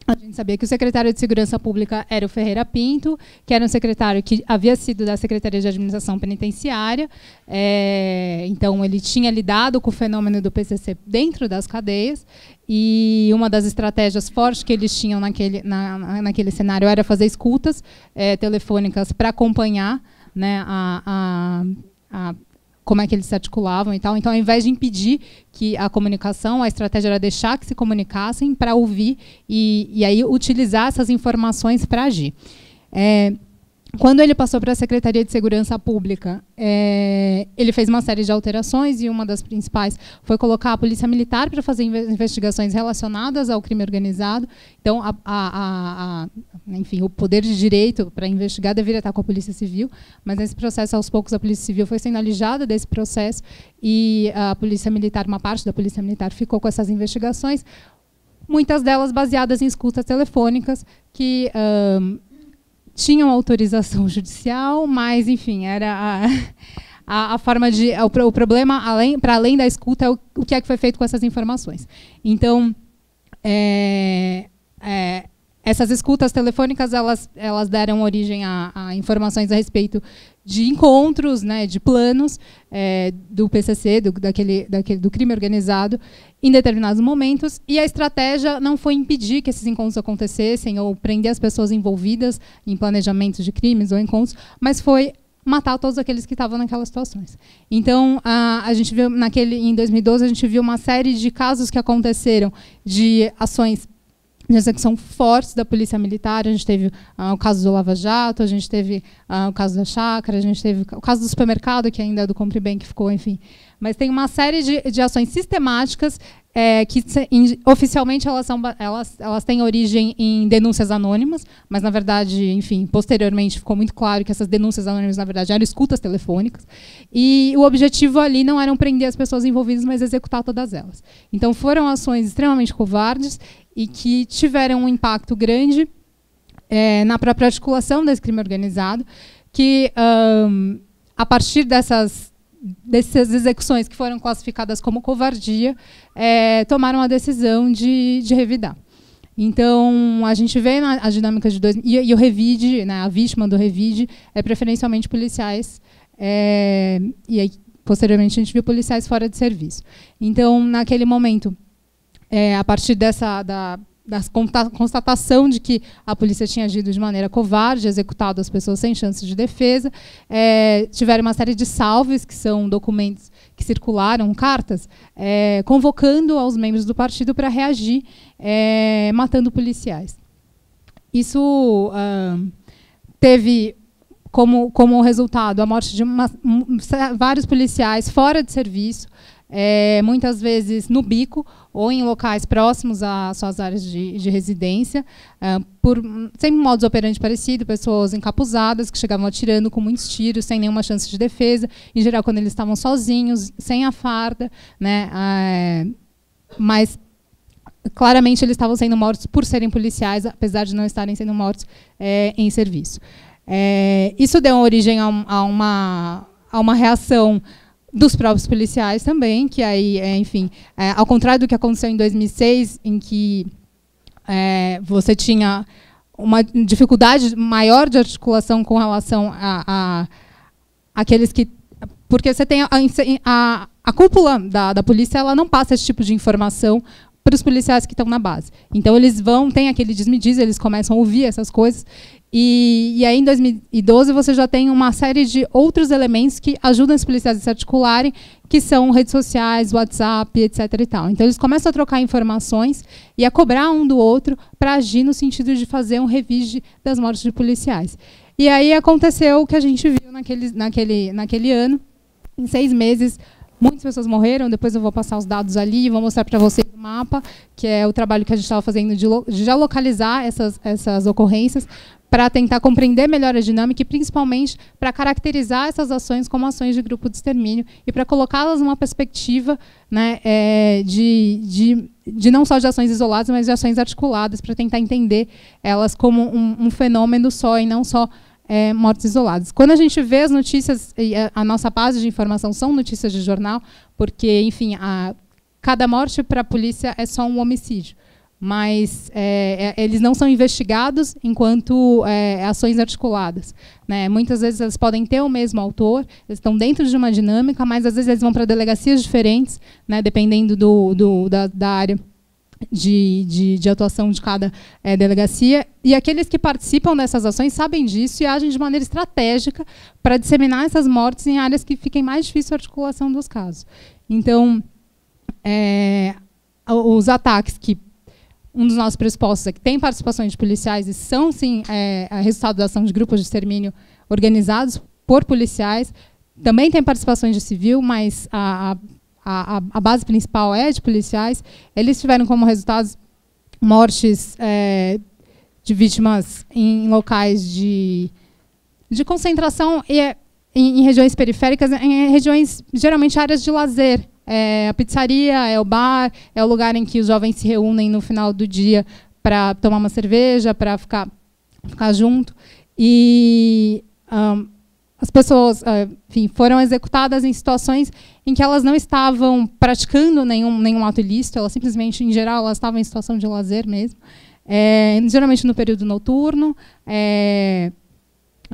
a gente sabia que o secretário de Segurança Pública era o Ferreira Pinto, que era um secretário que havia sido da Secretaria de Administração Penitenciária. É, então, ele tinha lidado com o fenômeno do PCC dentro das cadeias. E uma das estratégias fortes que eles tinham naquele, na, naquele cenário era fazer escutas é, telefônicas para acompanhar né, a, a, a como é que eles se articulavam e tal. Então, ao invés de impedir que a comunicação, a estratégia era deixar que se comunicassem para ouvir e, e aí utilizar essas informações para agir. É, quando ele passou para a Secretaria de Segurança Pública, é, ele fez uma série de alterações e uma das principais foi colocar a Polícia Militar para fazer investigações relacionadas ao crime organizado. Então, a, a, a, enfim, o poder de direito para investigar deveria estar com a Polícia Civil, mas nesse processo, aos poucos, a Polícia Civil foi sendo alijada desse processo e a Polícia Militar, uma parte da Polícia Militar, ficou com essas investigações muitas delas baseadas em escutas telefônicas que um, tinham autorização judicial, mas, enfim, era a, a, a forma de. o, problema, para além da escuta, é o, o, que é que foi feito com essas informações. Então, é, é, essas escutas telefônicas elas, elas deram origem a, a informações a respeito de encontros, né, de planos é, do PCC, do, daquele, daquele, do crime organizado, em determinados momentos. E a estratégia não foi impedir que esses encontros acontecessem ou prender as pessoas envolvidas em planejamentos de crimes ou encontros, mas foi matar todos aqueles que estavam naquelas situações. Então, a, a gente viu naquele em 2012 a gente viu uma série de casos que aconteceram de ações de execução forte da polícia militar. A gente teve ah, o caso do Lava Jato, a gente teve ah, o caso da Chácara, a gente teve o caso do supermercado, que ainda é do Compre Bem, que ficou, enfim. Mas tem uma série de, de ações sistemáticas é, que in, oficialmente elas, são, elas, elas têm origem em denúncias anônimas, mas na verdade, enfim, posteriormente ficou muito claro que essas denúncias anônimas na verdade eram escutas telefônicas e o objetivo ali não era prender as pessoas envolvidas, mas executar todas elas. Então foram ações extremamente covardes e que tiveram um impacto grande é, na própria articulação desse crime organizado, que um, a partir dessas dessas execuções que foram classificadas como covardia, é, tomaram a decisão de, de revidar. Então, a gente vê na, a dinâmica de dois... E, e o revide, né, a vítima do revide, é preferencialmente policiais. É, e aí, posteriormente, a gente viu policiais fora de serviço. Então, naquele momento, é, a partir dessa da, da constatação de que a polícia tinha agido de maneira covarde, executado as pessoas sem chance de defesa, é, tiveram uma série de salves, que são documentos que circularam, cartas, é, convocando aos membros do partido para reagir, é, matando policiais. Isso uh, teve como, como resultado a morte de uma, vários policiais fora de serviço, é, muitas vezes no bico, ou em locais próximos às suas áreas de, de residência, ah, por sempre um operantes parecidos parecido, pessoas encapuzadas que chegavam atirando com muitos tiros, sem nenhuma chance de defesa, em geral quando eles estavam sozinhos, sem a farda, né? Ah, é, mas claramente eles estavam sendo mortos por serem policiais, apesar de não estarem sendo mortos é, em serviço. É, isso deu origem a, a, uma, a uma reação dos próprios policiais também, que aí, é, enfim, é, ao contrário do que aconteceu em 2006, em que é, você tinha uma dificuldade maior de articulação com relação a, a aqueles que porque você tem a, a, a cúpula da, da polícia ela não passa esse tipo de informação para os policiais que estão na base. Então eles vão, tem aquele desmediz, eles começam a ouvir essas coisas e, e, aí, em 2012, você já tem uma série de outros elementos que ajudam os policiais a se articularem, que são redes sociais, WhatsApp, etc. E tal. Então, eles começam a trocar informações e a cobrar um do outro para agir no sentido de fazer um revise das mortes de policiais. E aí aconteceu o que a gente viu naquele, naquele, naquele ano. Em seis meses, Muitas pessoas morreram, depois eu vou passar os dados ali e vou mostrar para vocês o mapa, que é o trabalho que a gente estava fazendo de, lo de já localizar essas, essas ocorrências para tentar compreender melhor a dinâmica e, principalmente, para caracterizar essas ações como ações de grupo de extermínio e para colocá-las numa perspectiva né, é, de, de, de não só de ações isoladas, mas de ações articuladas, para tentar entender elas como um, um fenômeno só e não só é, mortos isolados. Quando a gente vê as notícias, a, nossa base de informação são notícias de jornal, porque, enfim, a, cada morte para a polícia é só um homicídio. Mas é, é, eles não são investigados enquanto é, ações articuladas. Né? Muitas vezes eles podem ter o mesmo autor, eles estão dentro de uma dinâmica, mas às vezes eles vão para delegacias diferentes, né? dependendo do, do, da, da área de, de, de, atuação de cada é, delegacia. E aqueles que participam dessas ações sabem disso e agem de maneira estratégica para disseminar essas mortes em áreas que fiquem mais difícil a articulação dos casos. Então, é, os ataques que um dos nossos pressupostos é que tem participações de policiais e são, sim, é, resultado da ação de grupos de extermínio organizados por policiais, também tem participações de civil, mas a, a a, a, base principal é de policiais, eles tiveram como resultado mortes é, de vítimas em locais de, de concentração e é, em, em regiões periféricas, em regiões, geralmente áreas de lazer. É a pizzaria, é o bar, é o lugar em que os jovens se reúnem no final do dia para tomar uma cerveja, para ficar, ficar junto. E um, as pessoas é, enfim, foram executadas em situações em que elas não estavam praticando nenhum, nenhum ato ilícito, elas simplesmente, em geral, elas estavam em situação de lazer mesmo, é, geralmente no período noturno. É,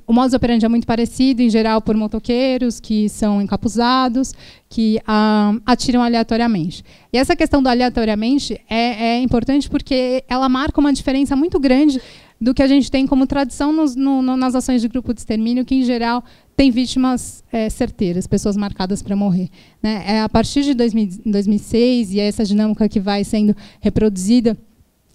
o modus operandi é muito parecido, em geral, por motoqueiros que são encapuzados, que ah, atiram aleatoriamente. E essa questão do aleatoriamente é, é importante porque ela marca uma diferença muito grande do que a gente tem como tradição nos, no, no, nas ações de grupo de extermínio, que em geral tem vítimas é, certeiras, pessoas marcadas para morrer. Né? É a partir de 2000, 2006 e é essa dinâmica que vai sendo reproduzida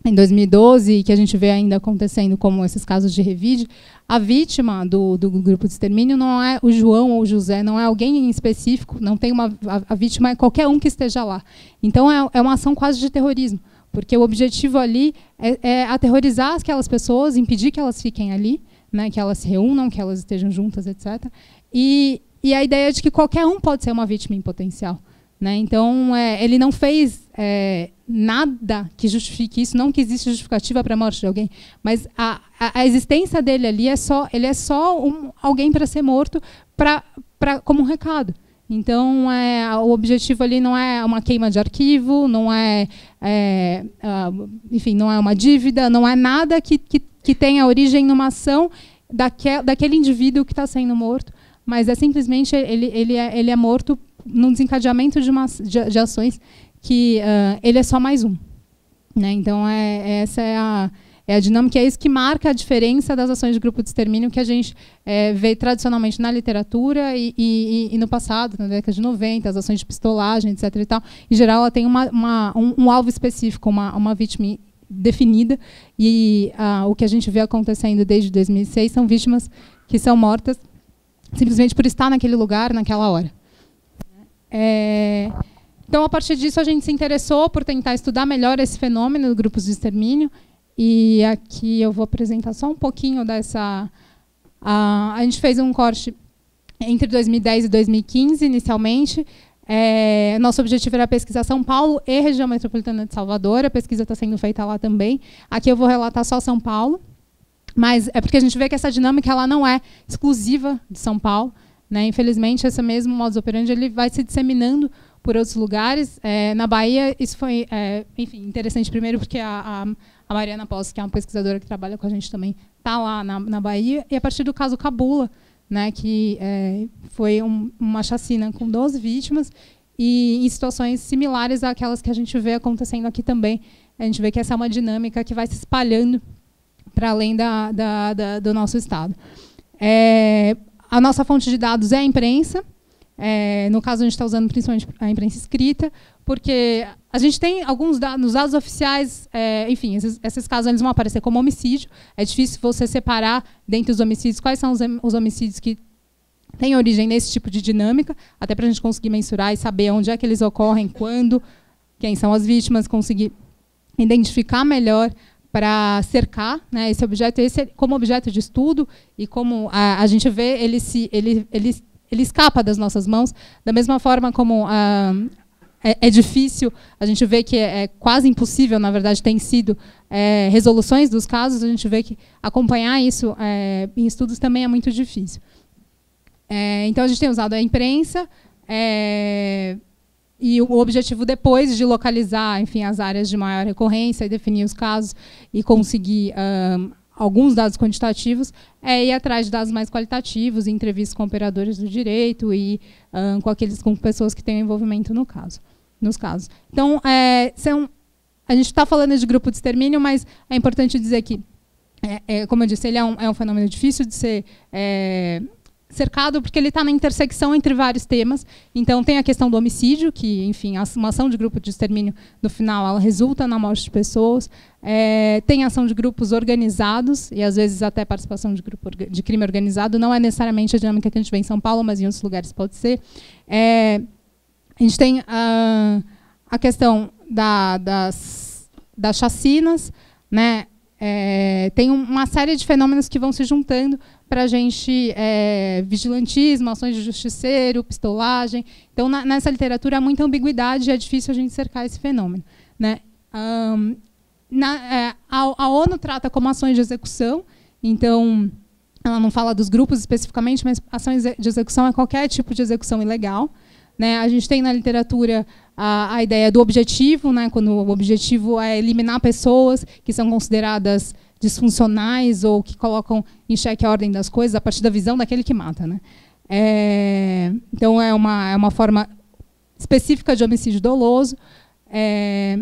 em 2012 e que a gente vê ainda acontecendo como esses casos de revide, a vítima do, do grupo de extermínio não é o João ou o José, não é alguém em específico, não tem uma a, a vítima é qualquer um que esteja lá. Então é, é uma ação quase de terrorismo. Porque o objetivo ali é, é aterrorizar aquelas pessoas, impedir que elas fiquem ali, né, que elas se reúnam, que elas estejam juntas, etc. E, e a ideia é de que qualquer um pode ser uma vítima em potencial. Né? Então, é, ele não fez é, nada que justifique isso, não que existe justificativa para a morte de alguém, mas a, a, a, existência dele ali é só, ele é só um, alguém para ser morto pra, pra, como um recado. Então, é, o objetivo ali não é uma queima de arquivo, não é, é ah, enfim, não é uma dívida, não é nada que, que, que tenha origem numa ação daquel, daquele indivíduo que está sendo morto, mas é simplesmente ele, ele, é, ele é morto num desencadeamento de, uma, de, de ações que uh, ele é só mais um. Né? Então, é, essa é a, é a dinâmica, é isso que marca a diferença das ações de grupo de extermínio que a gente é, vê tradicionalmente na literatura e, e, e, no passado, na década de 90, as ações de pistolagem, etc. E tal. Em geral, ela tem uma, uma, um, um, alvo específico, uma, uma vítima definida, e ah, o que a gente vê acontecendo desde 2006 são vítimas que são mortas simplesmente por estar naquele lugar, naquela hora. É... Então, a partir disso, a gente se interessou por tentar estudar melhor esse fenômeno dos grupos de extermínio e aqui eu vou apresentar só um pouquinho dessa. A, a gente fez um corte entre 2010 e 2015, inicialmente. É, nosso objetivo era pesquisar São Paulo e região metropolitana de Salvador. A pesquisa está sendo feita lá também. Aqui eu vou relatar só São Paulo. Mas é porque a gente vê que essa dinâmica ela não é exclusiva de São Paulo. Né? Infelizmente, esse mesmo modus operandi ele vai se disseminando por outros lugares. É, na Bahia, isso foi é, enfim, interessante primeiro porque a, a a Mariana Pós, que é uma pesquisadora que trabalha com a gente também, está lá na, na Bahia. E a partir do caso Cabula, né, que é, foi um, uma chacina com 12 vítimas e em situações similares àquelas que a gente vê acontecendo aqui também. A gente vê que essa é uma dinâmica que vai se espalhando para além da, da, da, do nosso Estado. É, a nossa fonte de dados é a imprensa. É, no caso, a gente está usando principalmente a imprensa escrita, porque a gente tem alguns dados, nos dados oficiais, é, enfim, esses, esses, casos eles vão aparecer como homicídio. É difícil você separar dentre os homicídios quais são os, os homicídios que têm origem nesse tipo de dinâmica, até para a gente conseguir mensurar e saber onde é que eles ocorrem, quando, quem são as vítimas, conseguir identificar melhor para cercar né, esse objeto, esse é como objeto de estudo e como a, a gente vê ele se ele, ele ele escapa das nossas mãos da mesma forma como ah, é, é difícil, a gente vê que é, é, quase impossível, na verdade, tem sido é, resoluções dos casos, a gente vê que acompanhar isso é, em estudos também é muito difícil. É, então, a gente tem usado a imprensa, e o objetivo depois de localizar enfim, as áreas de maior recorrência e definir os casos e conseguir um, alguns dados quantitativos, é ir atrás de dados mais qualitativos, entrevistas com operadores do direito e um, com aqueles com pessoas que têm envolvimento no caso nos casos. Então, é, são, a gente está falando de grupo de extermínio, mas é importante dizer que, é, é, como eu disse, ele é um, é um fenômeno difícil de ser é, cercado, porque ele está na intersecção entre vários temas. Então, tem a questão do homicídio, que, enfim, uma ação de grupo de extermínio, no final, ela resulta na morte de pessoas. É, tem ação de grupos organizados, e às vezes até participação de grupo de crime organizado. Não é necessariamente a dinâmica que a gente vê em São Paulo, mas em outros lugares pode ser. É, a gente tem uh, a questão da, das, das chacinas, né? É, tem uma série de fenômenos que vão se juntando para a gente é, vigilantismo, ações de justiceiro, pistolagem. Então, na, nessa literatura há muita ambiguidade e é difícil a gente cercar esse fenômeno. Né? Um, na, é, a, a, ONU trata como ações de execução, então ela não fala dos grupos especificamente, mas ações de execução é qualquer tipo de execução ilegal. Né? A gente tem na literatura a, a ideia do objetivo, né? quando o objetivo é eliminar pessoas que são consideradas disfuncionais ou que colocam em xeque a ordem das coisas a partir da visão daquele que mata. Né? É, então, é uma, é uma forma específica de homicídio doloso. É,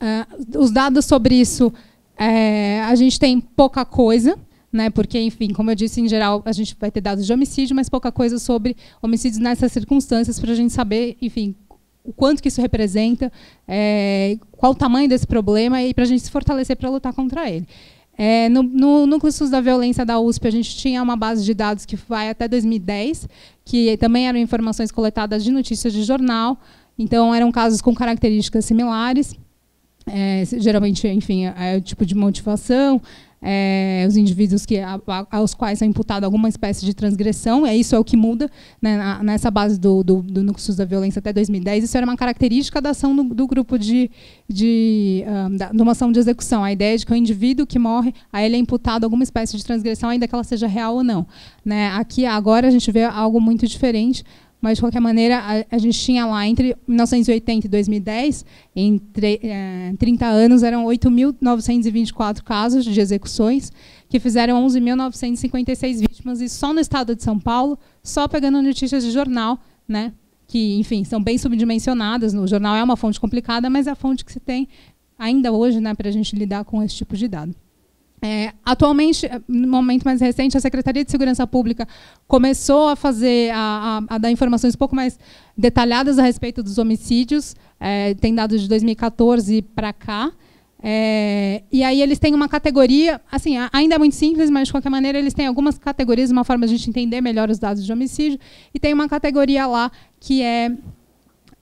é, os dados sobre isso, é, a gente tem pouca coisa né? Porque, enfim, como eu disse, em geral a gente vai ter dados de homicídio, mas pouca coisa sobre homicídios nessas circunstâncias para a gente saber, enfim, o quanto que isso representa, é, qual o tamanho desse problema e para a gente se fortalecer para lutar contra ele. É, no, no Núcleo SUS da Violência da USP, a gente tinha uma base de dados que vai até 2010, que também eram informações coletadas de notícias de jornal, então eram casos com características similares, é, geralmente, enfim, é o tipo de motivação, é, os indivíduos que, a, aos quais é imputada alguma espécie de transgressão, é isso é o que muda né, na, nessa base do, do, do Núcleo da Violência até 2010. Isso era uma característica da ação do, do grupo de, de, um, ah, da, uma ação de execução. A ideia é de que o indivíduo que morre, a ele é imputado alguma espécie de transgressão, ainda que ela seja real ou não. Né? Aqui agora a gente vê algo muito diferente mas de qualquer maneira, a, a gente tinha lá entre 1980 e 2010, em 30 anos, eram 8.924 casos de execuções, que fizeram 11.956 vítimas, e só no estado de São Paulo, só pegando notícias de jornal, né? que, enfim, são bem subdimensionadas. O jornal é uma fonte complicada, mas é a fonte que se tem ainda hoje né, para a gente lidar com esse tipo de dado. É, atualmente, é, no momento mais recente, a Secretaria de Segurança Pública começou a fazer, a, a, a dar informações um pouco mais detalhadas a respeito dos homicídios, é, tem dados de 2014 para cá. É, e aí eles têm uma categoria, assim, ainda é muito simples, mas de qualquer maneira eles têm algumas categorias, uma forma de a gente entender melhor os dados de homicídio, e tem uma categoria lá que é,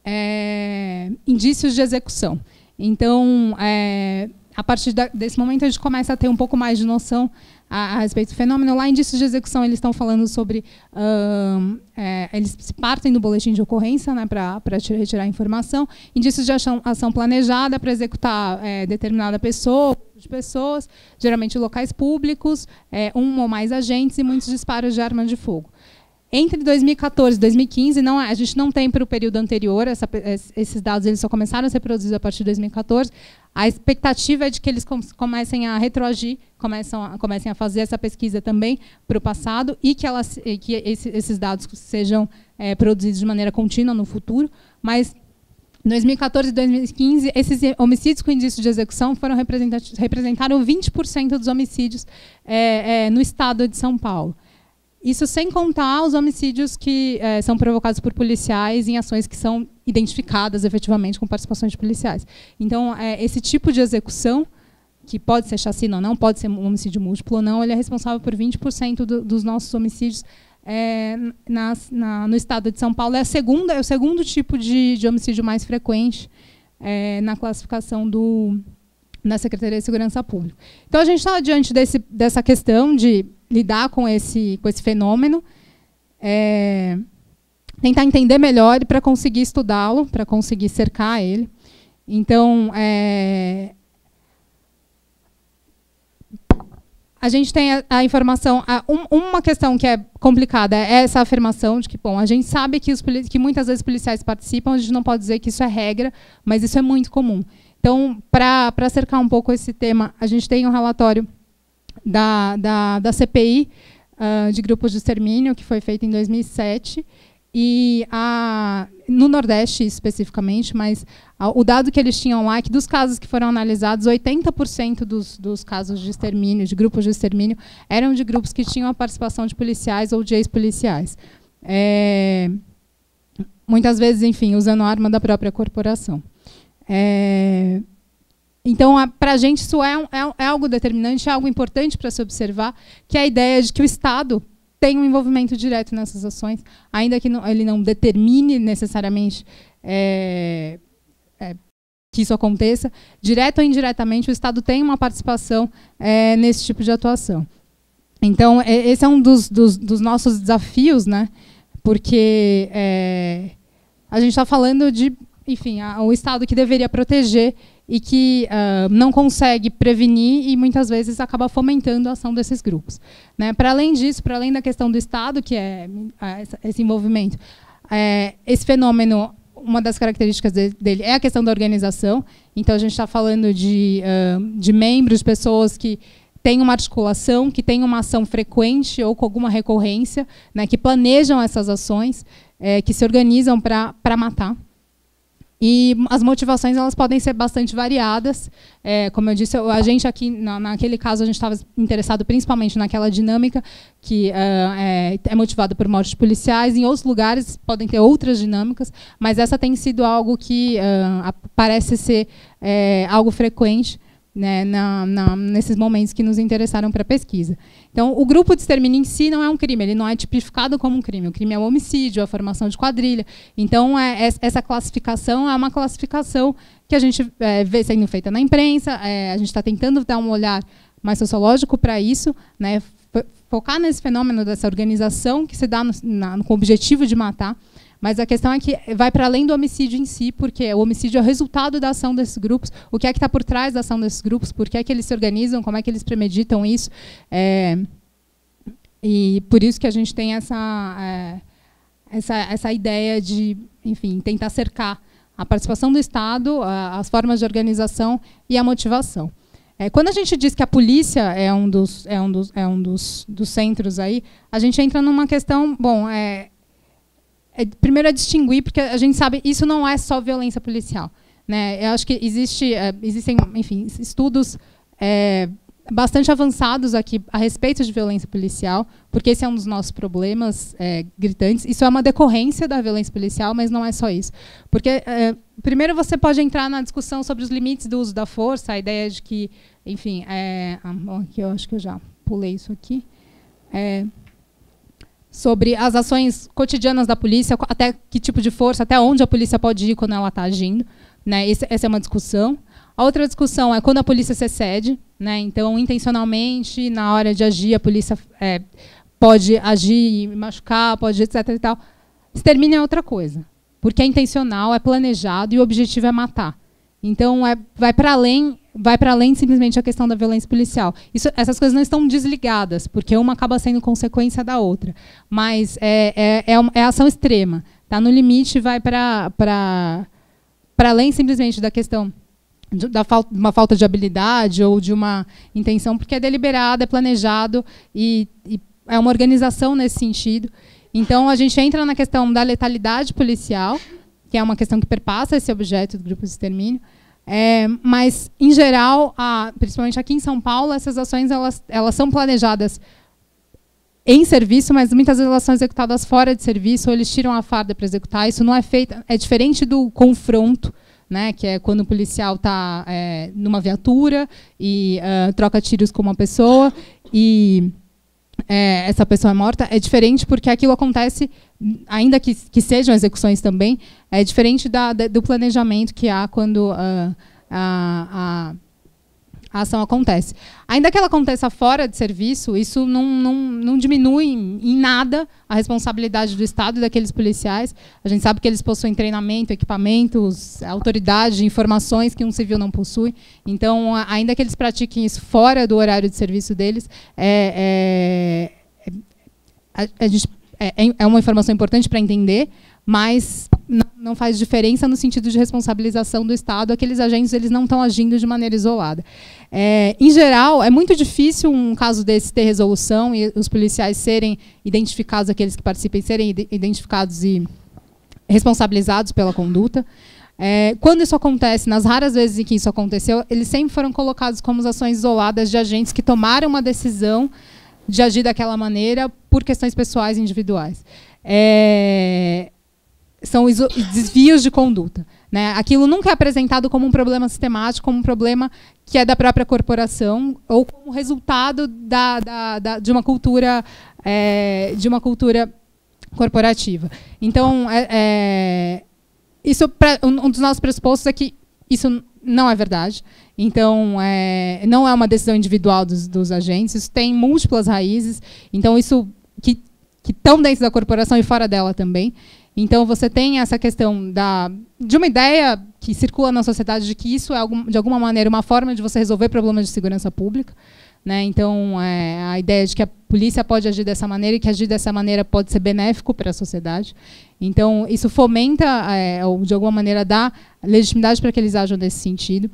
é indícios de execução. Então, é, a partir da, desse momento a gente começa a ter um pouco mais de noção a, a respeito do fenômeno. Lá, indícios de execução, eles estão falando sobre. Um, é, eles partem do boletim de ocorrência né, para retirar informação. Indícios de ação, ação planejada para executar é, determinada pessoa, de pessoas, geralmente locais públicos, é, um ou mais agentes e muitos disparos de arma de fogo. Entre 2014 e 2015, não, é, a gente não tem para o período anterior, essa, esses dados eles só começaram a ser produzidos a partir de 2014. A expectativa é de que eles comecem a retroagir, a, comecem a fazer essa pesquisa também para o passado e que, elas, que esse, esses dados sejam é, produzidos de maneira contínua no futuro. Mas 2014 e 2015, esses homicídios com indício de execução foram representaram 20% dos homicídios é, é, no estado de São Paulo. Isso sem contar os homicídios que é, são provocados por policiais em ações que são identificadas efetivamente com participações de policiais. Então, é, esse tipo de execução, que pode ser chacina ou não, pode ser um homicídio múltiplo ou não, ele é responsável por 20% do, dos nossos homicídios é, na, na, no estado de São Paulo. É, a segunda, é o segundo tipo de, de homicídio mais frequente é, na classificação do, na Secretaria de Segurança Pública. Então, a gente está diante desse, dessa questão de lidar com esse, com esse fenômeno, é, tentar entender melhor para conseguir estudá-lo, para conseguir cercar ele. Então, é, a gente tem a, a informação. A, um, uma questão que é complicada é essa afirmação de que, bom, a gente sabe que, os, que muitas vezes policiais participam, a gente não pode dizer que isso é regra, mas isso é muito comum. Então, para cercar um pouco esse tema, a gente tem um relatório da, da, da CPI uh, ah, de grupos de extermínio, que foi feita em 2007. E a, no Nordeste especificamente, mas a, o dado que eles tinham lá é que dos casos que foram analisados, 80% dos, dos casos de extermínio, de grupos de extermínio, eram de grupos que tinham a participação de policiais ou de ex-policiais. É, muitas vezes, enfim, usando arma da própria corporação. É, então, para a gente, isso é, é, um, é, algo determinante, é algo importante para se observar, que é a ideia de que o Estado tem um envolvimento direto nessas ações, ainda que não, ele não determine necessariamente é, é, que isso aconteça, direto ou indiretamente, o Estado tem uma participação é, nesse tipo de atuação. Então, é, esse é um dos, dos, dos nossos desafios, né? porque a gente está falando de, enfim, a, o Estado que deveria proteger e que uh, não consegue prevenir e muitas vezes acaba fomentando a ação desses grupos. Né? Para além disso, para além da questão do Estado, que é ah, esse envolvimento, é, esse fenômeno, uma das características dele é a questão da organização. Então, a gente está falando de, uh, de membros, pessoas que têm uma articulação, que têm uma ação frequente ou com alguma recorrência, né, que planejam essas ações, é, que se organizam para matar. E as motivações elas podem ser bastante variadas. É, como eu disse, a gente aqui, na, naquele caso, a gente estava interessado principalmente naquela dinâmica que uh, é, é, motivada por mortes policiais. Em outros lugares podem ter outras dinâmicas, mas essa tem sido algo que uh, parece ser é, algo frequente né, na, na, nesses momentos que nos interessaram para a pesquisa. Então, o grupo de extermínio em si não é um crime, ele não é tipificado como um crime. O crime é o homicídio, a formação de quadrilha. Então, é, é, essa classificação é uma classificação que a gente é, vê sendo feita na imprensa, é, a gente está tentando dar um olhar mais sociológico para isso, né, focar nesse fenômeno dessa organização que se dá no, na, com o objetivo de matar. Mas a questão é que vai para além do homicídio em si, porque o homicídio é o resultado da ação desses grupos, o que é que está por trás da ação desses grupos, por que é que eles se organizam, como é que eles premeditam isso. É, e por isso que a gente tem essa, é, essa, essa ideia de, enfim, tentar cercar a participação do Estado, a, as formas de organização e a motivação. É, quando a gente diz que a polícia é um dos, é um dos, é um dos, dos centros aí, a gente entra numa questão, bom, é, é, primeiro é distinguir, porque a gente sabe isso não é só violência policial. Né? Eu acho que existe, é, existem, enfim, estudos é, bastante avançados aqui a respeito de violência policial, porque esse é um dos nossos problemas é, gritantes. Isso é uma decorrência da violência policial, mas não é só isso. Porque, é, primeiro, você pode entrar na discussão sobre os limites do uso da força, a ideia de que, enfim, é, ah, bom, aqui eu acho que eu já pulei isso aqui. É, sobre as ações cotidianas da polícia, até que tipo de força, até onde a polícia pode ir quando ela está agindo. Né? Esse, essa é uma discussão. A outra discussão é quando a polícia se excede. Né? Então, intencionalmente, na hora de agir, a polícia é, pode agir e machucar, pode etc. E tal. Termina é outra coisa, porque é intencional, é planejado e o objetivo é matar. Então, é, vai para além vai para além simplesmente a questão da violência policial. Isso, essas coisas não estão desligadas, porque uma acaba sendo consequência da outra. Mas é, é, é, uma, é ação extrema. Está no limite, vai para além simplesmente da questão de, da falta, uma falta de habilidade ou de uma intenção, porque é deliberado, é planejado e, e é uma organização nesse sentido. Então, a gente entra na questão da letalidade policial, que é uma questão que perpassa esse objeto do grupo de extermínio, é, mas, em geral, a, principalmente aqui em São Paulo, essas ações elas, elas são planejadas em serviço, mas muitas vezes elas são executadas fora de serviço, ou eles tiram a farda para executar. Isso não é feito, é diferente do confronto, né, que é quando o policial está é, numa viatura e uh, troca tiros com uma pessoa e é, essa pessoa é morta. É diferente porque aquilo acontece ainda que, que sejam execuções também, é diferente da, da, do planejamento que há quando ah, a, a, a, ação acontece. Ainda que ela aconteça fora de serviço, isso não, não, não diminui em, em nada a responsabilidade do Estado e daqueles policiais. A gente sabe que eles possuem treinamento, equipamentos, autoridade, informações que um civil não possui. Então, ainda que eles pratiquem isso fora do horário de serviço deles, é, é, é a, a gente é, é, é uma informação importante para entender, mas não faz diferença no sentido de responsabilização do Estado. Aqueles agentes eles não estão agindo de maneira isolada. É, em geral, é muito difícil um caso desse ter resolução e os policiais serem identificados, aqueles que participem serem identificados e responsabilizados pela conduta. É, quando isso acontece, nas raras vezes em que isso aconteceu, eles sempre foram colocados como ações isoladas de agentes que tomaram uma decisão de agir daquela maneira por questões pessoais e individuais. É, são desvios de conduta. Né? Aquilo nunca é apresentado como um problema sistemático, como um problema que é da própria corporação ou como resultado da, da, da, de uma cultura é, de uma cultura corporativa. Então, é, é, isso pra, um, um, dos nossos pressupostos é que isso não é verdade. Então, é, não é uma decisão individual dos, dos, agentes, isso tem múltiplas raízes. Então, isso que, que estão dentro da corporação e fora dela também. Então, você tem essa questão da, de uma ideia que circula na sociedade de que isso é, algum, de alguma maneira, uma forma de você resolver problemas de segurança pública. Né? Então, é, a ideia de que a polícia pode agir dessa maneira e que agir dessa maneira pode ser benéfico para a sociedade. Então, isso fomenta, é, ou de alguma maneira dá legitimidade para que eles ajam nesse sentido.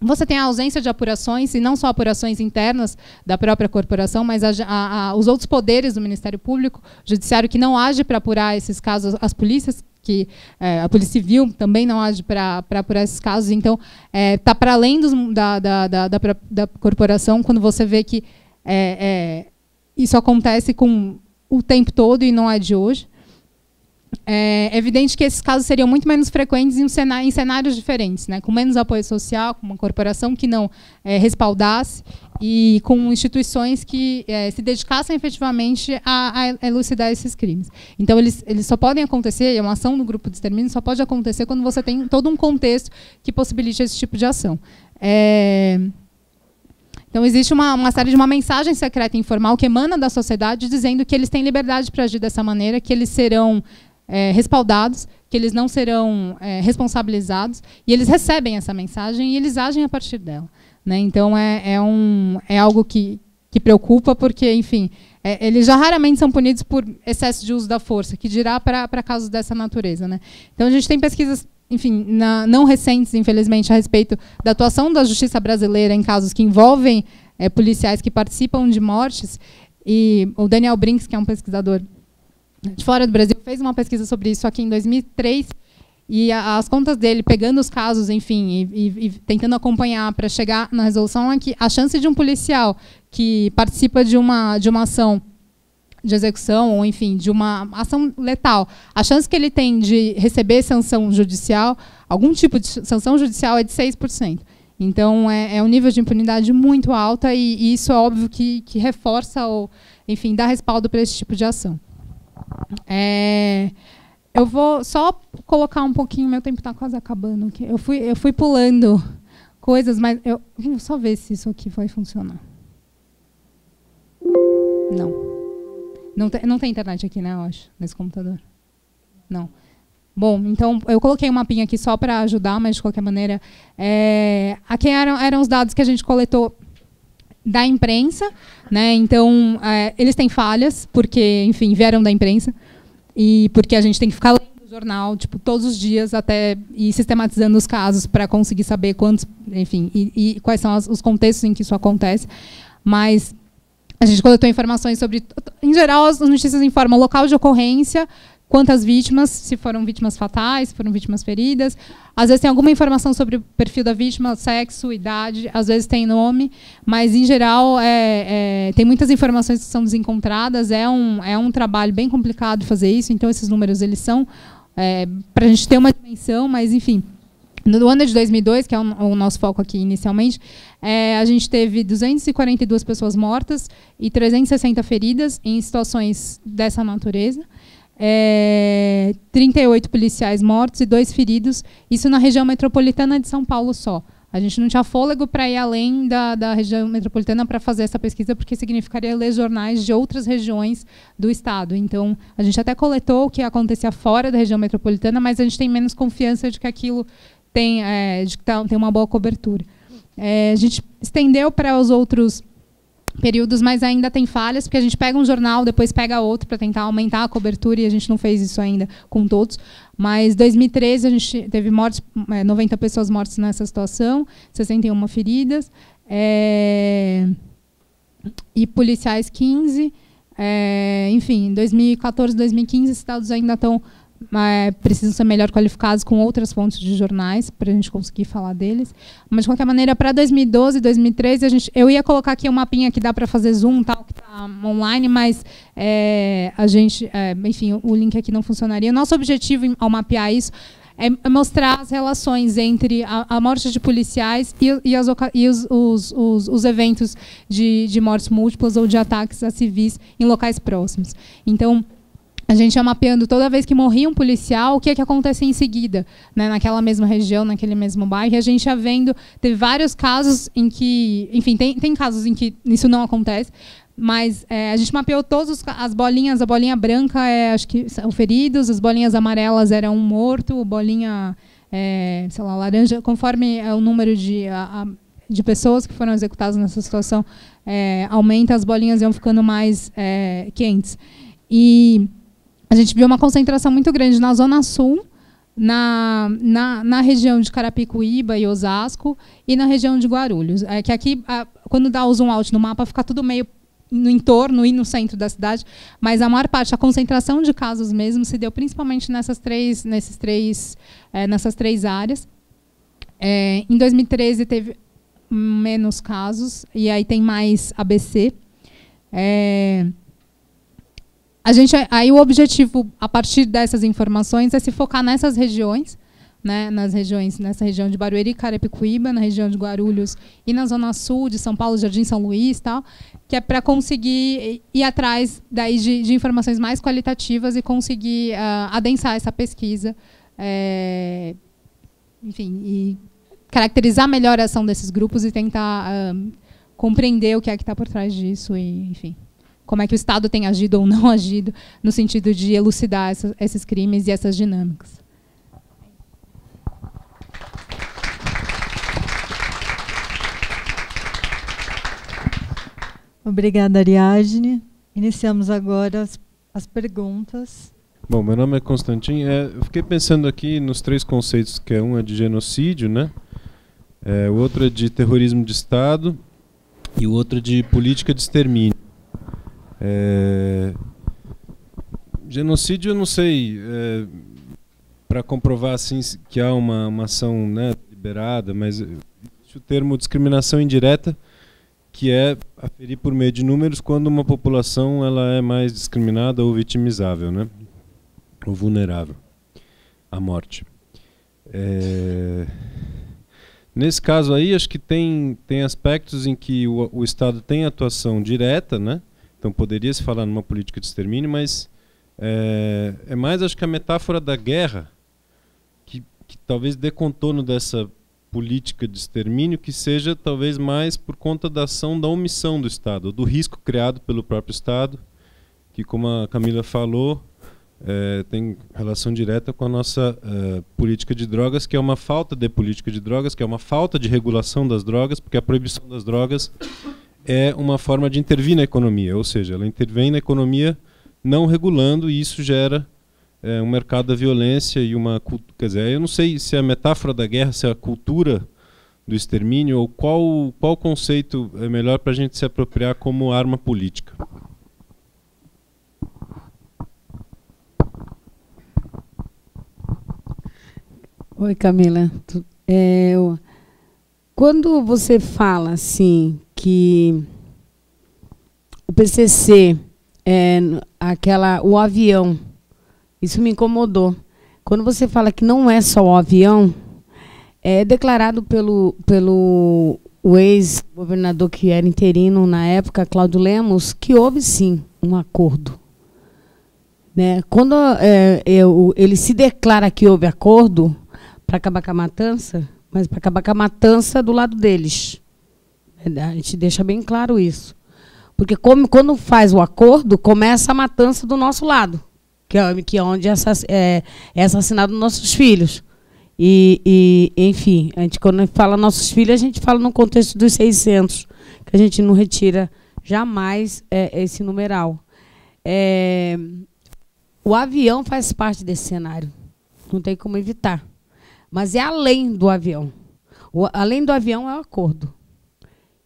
Você tem a ausência de apurações, e não só apurações internas da própria corporação, mas a, a, a, os outros poderes do Ministério Público, Judiciário, que não age para apurar esses casos, as polícias que é, a Polícia Civil também não age para apurar esses casos. Então, está é, tá para além dos, da, da, da, da, corporação quando você vê que é, é, isso acontece com o tempo todo e não é de hoje é evidente que esses casos seriam muito menos frequentes em, um cenário, em cenários diferentes, né? com menos apoio social, com uma corporação que não é, respaldasse e com instituições que é, se dedicassem efetivamente a, a, elucidar esses crimes. Então, eles, eles só podem acontecer, é uma ação no grupo de extermínio só pode acontecer quando você tem todo um contexto que possibilite esse tipo de ação. É... Então, existe uma, uma, série de uma mensagem secreta informal que emana da sociedade dizendo que eles têm liberdade para agir dessa maneira, que eles serão é, respaldados, que eles não serão é, responsabilizados, e eles recebem essa mensagem e eles agem a partir dela. Né? Então é, é, um, é algo que, que preocupa, porque, enfim, é, eles já raramente são punidos por excesso de uso da força, que dirá para casos dessa natureza. Né? Então a gente tem pesquisas enfim, na, não recentes, infelizmente, a respeito da atuação da justiça brasileira em casos que envolvem é, policiais que participam de mortes. E o Daniel Brinks, que é um pesquisador de fora do Brasil fez uma pesquisa sobre isso aqui em 2003 e a, as contas dele pegando os casos, enfim, e, e, e tentando acompanhar para chegar na resolução é que a chance de um policial que participa de uma de uma ação de execução ou enfim de uma ação letal, a chance que ele tem de receber sanção judicial, algum tipo de sanção judicial é de 6%. Então é, é um nível de impunidade muito alta e, e isso é óbvio que, que reforça ou enfim dá respaldo para esse tipo de ação. É, eu vou só colocar um pouquinho, meu tempo está quase acabando. Eu fui, eu fui pulando coisas, mas eu vou só ver se isso aqui vai funcionar. Não. Não, te, não tem internet aqui, né, eu acho, nesse computador. Não. Bom, então eu coloquei um mapinha aqui só para ajudar, mas de qualquer maneira, é, aqui eram, eram os dados que a gente coletou da imprensa, né? Então é, eles têm falhas porque, enfim, vieram da imprensa e porque a gente tem que ficar lendo o jornal, tipo, todos os dias até e sistematizando os casos para conseguir saber quantos, enfim, e, e quais são os contextos em que isso acontece. Mas a gente coletou informações sobre, em geral, as notícias informam local de ocorrência, quantas vítimas, se foram vítimas fatais, se foram vítimas feridas. Às vezes tem alguma informação sobre o perfil da vítima, sexo, idade, às vezes tem nome, mas em geral é, é, tem muitas informações que são desencontradas. É um, é um trabalho bem complicado fazer isso, então esses números eles são é, para a gente ter uma dimensão, mas enfim. No ano de 2002, que é o, nosso foco aqui inicialmente, é, a gente teve 242 pessoas mortas e 360 feridas em situações dessa natureza é, 38 policiais mortos e dois feridos, isso na região metropolitana de São Paulo só. A gente não tinha fôlego para ir além da, da região metropolitana para fazer essa pesquisa, porque significaria ler jornais de outras regiões do estado. Então, a gente até coletou o que acontecia fora da região metropolitana, mas a gente tem menos confiança de que aquilo tem, é, de que tá, tem uma boa cobertura. É, a gente estendeu para os outros períodos, mas ainda tem falhas, porque a gente pega um jornal, depois pega outro para tentar aumentar a cobertura e a gente não fez isso ainda com todos. Mas 2013 a gente teve mortes, 90 é, pessoas mortas nessa situação, 61 feridas, é, e policiais 15. É, enfim, 2014, 2015, estados ainda estão mas precisam ser melhor qualificados com outras fontes de jornais para a gente conseguir falar deles. Mas de qualquer maneira, para 2012, 2013, a gente, eu ia colocar aqui um mapinha que dá para fazer zoom, tal, que está online, mas é, a gente, é, enfim, o link aqui não funcionaria. O nosso objetivo ao mapear isso é, é mostrar as relações entre a, a morte de policiais e, e, as, e os, os, os, os, eventos de, de mortes múltiplas ou de ataques a civis em locais próximos. Então, a gente ia é mapeando toda vez que morria um policial, o que é que acontecia em seguida, né, naquela mesma região, naquele mesmo bairro, e a gente ia vendo, teve vários casos em que, enfim, tem, tem casos em que isso não acontece, mas é, a gente mapeou todas as bolinhas, a bolinha branca é, acho que são feridos, as bolinhas amarelas eram um morto, a bolinha, é, sei lá, laranja, conforme é o número de, a, a, de pessoas que foram executadas nessa situação, é, aumenta, as bolinhas iam ficando mais é, quentes. E a gente viu uma concentração muito grande na Zona Sul, na, na, na, região de Carapicuíba e Osasco e na região de Guarulhos. É que aqui, quando dá o zoom out no mapa, fica tudo meio no entorno e no centro da cidade, mas a maior parte, a concentração de casos mesmo, se deu principalmente nessas três, nesses três, é, nessas três áreas. É, em 2013 teve menos casos e aí tem mais ABC. É, a gente aí o objetivo a partir dessas informações é se focar nessas regiões né, nas regiões, nessa região de Barueri, Carapicuíba, na região de Guarulhos e na zona sul de São Paulo, Jardim São Luís, tal, que é para conseguir ir atrás daí de, de, informações mais qualitativas e conseguir uh, adensar essa pesquisa, é, enfim, e caracterizar melhor a ação desses grupos e tentar uh, compreender o que é que está por trás disso e, enfim como é que o Estado tem agido ou não agido no sentido de elucidar esses crimes e essas dinâmicas. Obrigada, Ariadne. Iniciamos agora as, as perguntas. Bom, meu nome é Constantin. É, eu fiquei pensando aqui nos três conceitos, que é um é de genocídio, né? É, o outro é de terrorismo de Estado e o outro é de política de extermínio. É... Genocídio, eu não sei, é... para comprovar assim, que há uma, uma ação né, liberada, mas existe o termo discriminação indireta, que é aferir por meio de números quando uma população ela é mais discriminada ou vitimizável, né? ou vulnerável à morte. É... Nesse caso aí, acho que tem, tem aspectos em que o, o Estado tem atuação direta, né? Então poderia se falar numa política de extermínio, mas é, é mais acho que a metáfora da guerra que, que talvez dê contorno dessa política de extermínio que seja talvez mais por conta da ação da omissão do Estado, do risco criado pelo próprio Estado, que como a Camila falou, é, tem relação direta com a nossa é, política de drogas, que é uma falta de política de drogas, que é uma falta de regulação das drogas, porque a proibição das drogas é uma forma de intervir na economia, ou seja, ela intervém na economia não regulando e isso gera é, um mercado da violência e uma quer dizer, eu não sei se é a metáfora da guerra, se é a cultura do extermínio ou qual qual conceito é melhor para a gente se apropriar como arma política. Oi, Camila. é, eu, quando você fala assim que o PCC, é, aquela, o avião, isso me incomodou. Quando você fala que não é só o avião, é declarado pelo, pelo o ex-governador que era interino na época, Cláudio Lemos, que houve sim um acordo. Né? Quando é, eu, ele se declara que houve acordo para acabar com a matança, mas para acabar com a matança do lado deles. A gente deixa bem claro isso. Porque como, quando faz o acordo, começa a matança do nosso lado, que é, que é onde é, é, é assassinado nossos filhos. E, e, enfim, a gente, quando fala nossos filhos, a gente fala no contexto dos 600, que a gente não retira jamais é, esse numeral. É, o avião faz parte desse cenário, não tem como evitar. Mas é além do avião. O, além do avião é o acordo.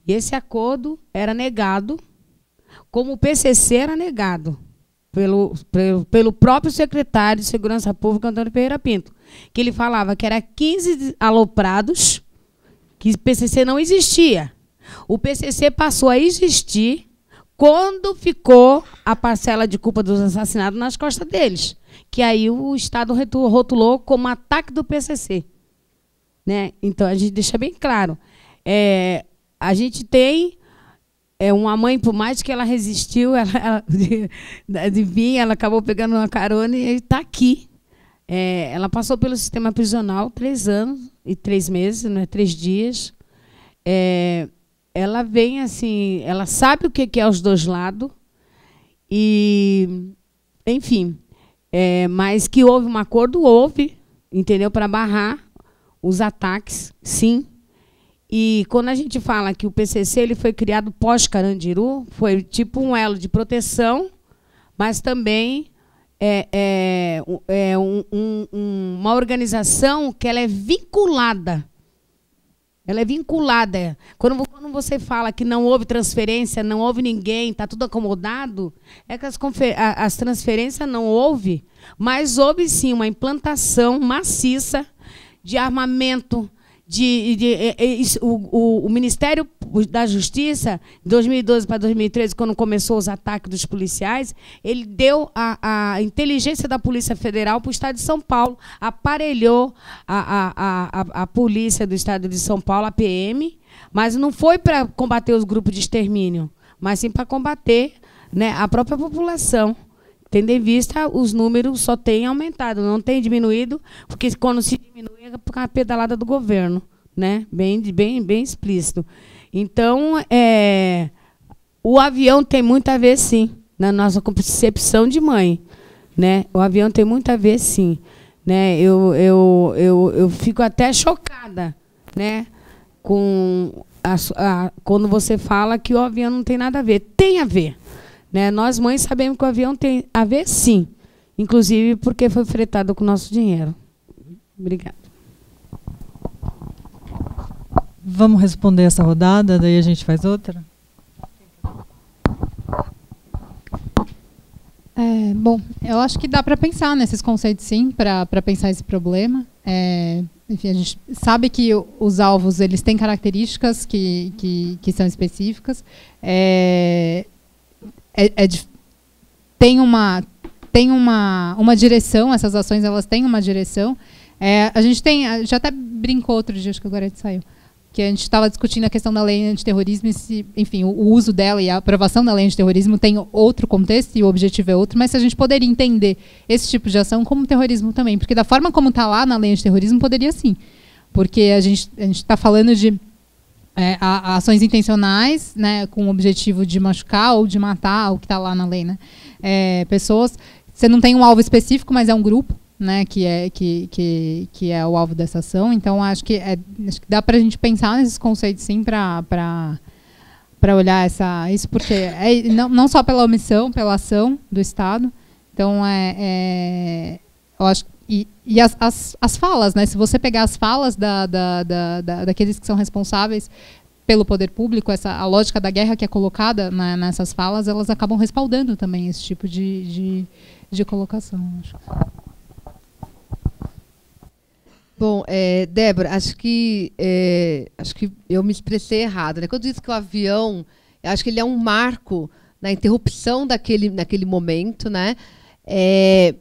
E esse acordo era negado, como o PCC era negado pelo, pelo, pelo próprio secretário de Segurança Pública, Antônio Pereira Pinto, que ele falava que era 15 aloprados, que o PCC não existia. O PCC passou a existir quando ficou a parcela de culpa dos assassinados nas costas deles, que aí o Estado rotulou como ataque do PCC. Né? Então, a gente deixa bem claro. É, a gente tem é uma mãe, por mais que ela resistiu, ela, ela de, de vir, ela acabou pegando uma carona e está aqui. É, ela passou pelo sistema prisional três anos e três meses, é três dias. É, ela vem assim, ela sabe o que é os dois lados e, enfim, é, mas que houve um acordo, houve, entendeu, para barrar os ataques, sim, e quando a gente fala que o PCC ele foi criado pós-Carandiru, foi tipo um elo de proteção, mas também é, é, é um, um, uma organização que ela é vinculada. Ela é vinculada. Quando, quando você fala que não houve transferência, não houve ninguém, está tudo acomodado, é que as, as transferências não houve, mas houve sim uma implantação maciça de armamento, de, de, de é, é, o, o, o, Ministério da Justiça, de 2012 para 2013, quando começou os ataques dos policiais, ele deu a, a inteligência da Polícia Federal para o Estado de São Paulo, aparelhou a, a, a, a Polícia do Estado de São Paulo, a PM, mas não foi para combater os grupos de extermínio, mas sim para combater né, a própria população tendo em vista os números só tem aumentado, não tem diminuído, porque quando se diminui é por causa da pedalada do governo, né? Bem, bem, bem explícito. Então, é, o avião tem muito a ver, sim, na nossa concepção de mãe, né? O avião tem muito a ver, sim, né? Eu, eu, eu, eu fico até chocada, né? Com a, a, quando você fala que o avião não tem nada a ver, tem a ver né? Nós, mães, sabemos que o avião tem a ver, sim. Inclusive porque foi fretado com o nosso dinheiro. Obrigada. Vamos responder essa rodada, daí a gente faz outra? É, bom, eu acho que dá para pensar nesses conceitos, sim, para pensar esse problema. É, enfim, a gente sabe que os alvos eles têm características que, que, que são específicas. É, é, é tem uma tem uma, uma direção, essas ações elas têm uma direção. É, a gente tem, a gente até brincou outro dia, acho que agora saiu, que a gente estava discutindo a questão da lei antiterrorismo e se, enfim, o, o, uso dela e a aprovação da lei antiterrorismo tem outro contexto e o objetivo é outro, mas se a gente poderia entender esse tipo de ação como terrorismo também, porque da forma como está lá na lei antiterrorismo poderia sim, porque a gente a está falando de é, a, ações intencionais, né, com o objetivo de machucar ou de matar, o que está lá na lei, né, é, pessoas. Você não tem um alvo específico, mas é um grupo, né, que é que, que, que é o alvo dessa ação. Então acho que, é, acho que dá para a gente pensar nesses conceitos, sim, para para olhar essa isso porque é, não, não só pela omissão, pela ação do Estado. Então é, é eu acho que e, e as, as, as, falas, né? Se você pegar as falas da, da, da, da, daqueles que são responsáveis pelo poder público, essa, a lógica da guerra que é colocada na, nessas falas, elas acabam respaldando também esse tipo de, de, de colocação. Acho. Bom, é, Débora, acho que, é, acho que eu me expressei errado. Né? Quando eu disse que o avião, acho que ele é um marco na interrupção daquele, naquele momento, né? É,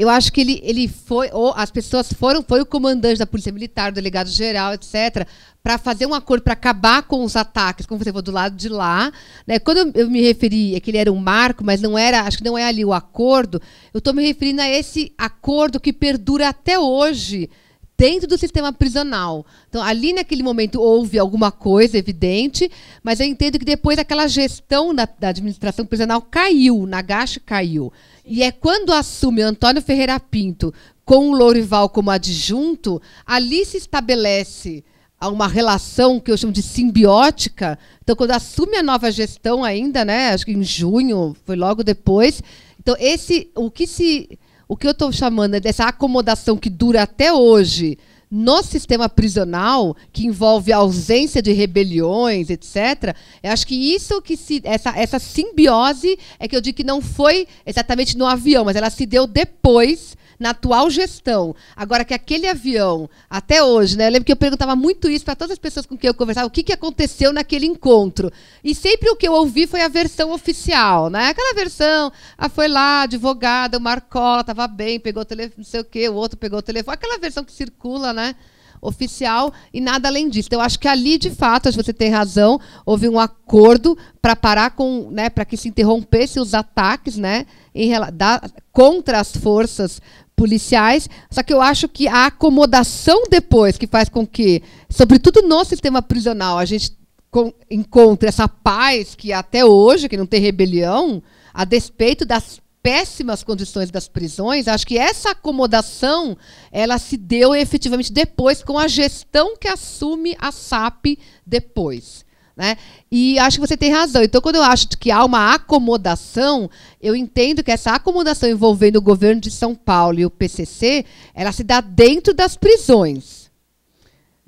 eu acho que ele, ele foi, ou as pessoas foram, foi o comandante da Polícia Militar, o delegado geral, etc., para fazer um acordo para acabar com os ataques, como você falou, do lado de lá. Né? Quando eu, eu, me referi, é que ele era um marco, mas não era, acho que não é ali o acordo, eu estou me referindo a esse acordo que perdura até hoje dentro do sistema prisional. Então, ali naquele momento houve alguma coisa evidente, mas eu entendo que depois aquela gestão da, da administração prisional caiu, Nagashi caiu. E é quando assume Antônio Ferreira Pinto com o Lourival como adjunto, ali se estabelece uma relação que eu chamo de simbiótica. Então, quando assume a nova gestão ainda, né? Acho que em junho, foi logo depois. Então, esse, o que se, o que eu estou chamando é dessa acomodação que dura até hoje no sistema prisional, que envolve a ausência de rebeliões, etc., eu acho que isso que se. Essa, essa simbiose é que eu digo que não foi exatamente no avião, mas ela se deu depois na atual gestão. Agora que aquele avião, até hoje, né? Eu lembro que eu perguntava muito isso para todas as pessoas com quem eu conversava, o que, que aconteceu naquele encontro. E sempre o que eu ouvi foi a versão oficial, né? Aquela versão, ah, foi lá, advogada, o Marcola estava bem, pegou o telefone, não sei o quê, o outro pegou o telefone. Aquela versão que circula, né? oficial e nada além disso. Então, eu acho que ali, de fato, acho que você tem razão, houve um acordo para parar com, né, para que se interrompessem os ataques, né, em, da, contra as forças policiais, só que eu acho que a acomodação depois que faz com que, sobretudo no sistema prisional, a gente encontre essa paz que até hoje, que não tem rebelião, a despeito das péssimas condições das prisões, acho que essa acomodação ela se deu efetivamente depois com a gestão que assume a SAP depois. Né? E acho que você tem razão. Então, quando eu acho que há uma acomodação, eu entendo que essa acomodação envolvendo o governo de São Paulo e o PCC, ela se dá dentro das prisões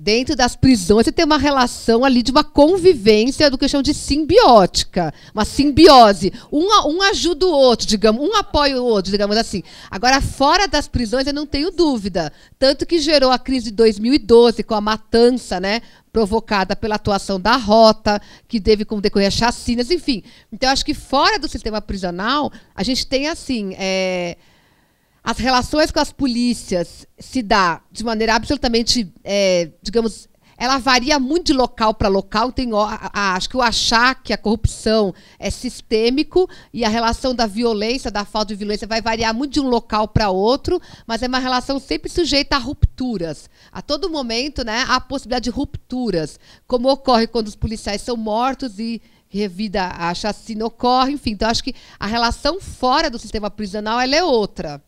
dentro das prisões, você tem uma relação ali de uma convivência do que chamam de simbiótica, uma simbiose. Um, um ajuda o outro, digamos, um apoia o outro, digamos assim. Agora, fora das prisões, eu não tenho dúvida. Tanto que gerou a crise de 2012, com a matança, né? Provocada pela atuação da rota, que teve como decorrer chacinas, enfim. Então, acho que fora do sistema prisional, a gente tem, assim, é, as relações com as polícias se dá de maneira absolutamente, é, digamos, ela varia muito de local para local. Tem, a, a, acho que o achar que a corrupção é sistêmico e a relação da violência, da falta de violência, vai variar muito de um local para outro, mas é uma relação sempre sujeita a rupturas. A todo momento, né, há a possibilidade de rupturas, como ocorre quando os policiais são mortos e revida a chacina ocorre, enfim. Então, acho que a relação fora do sistema prisional é outra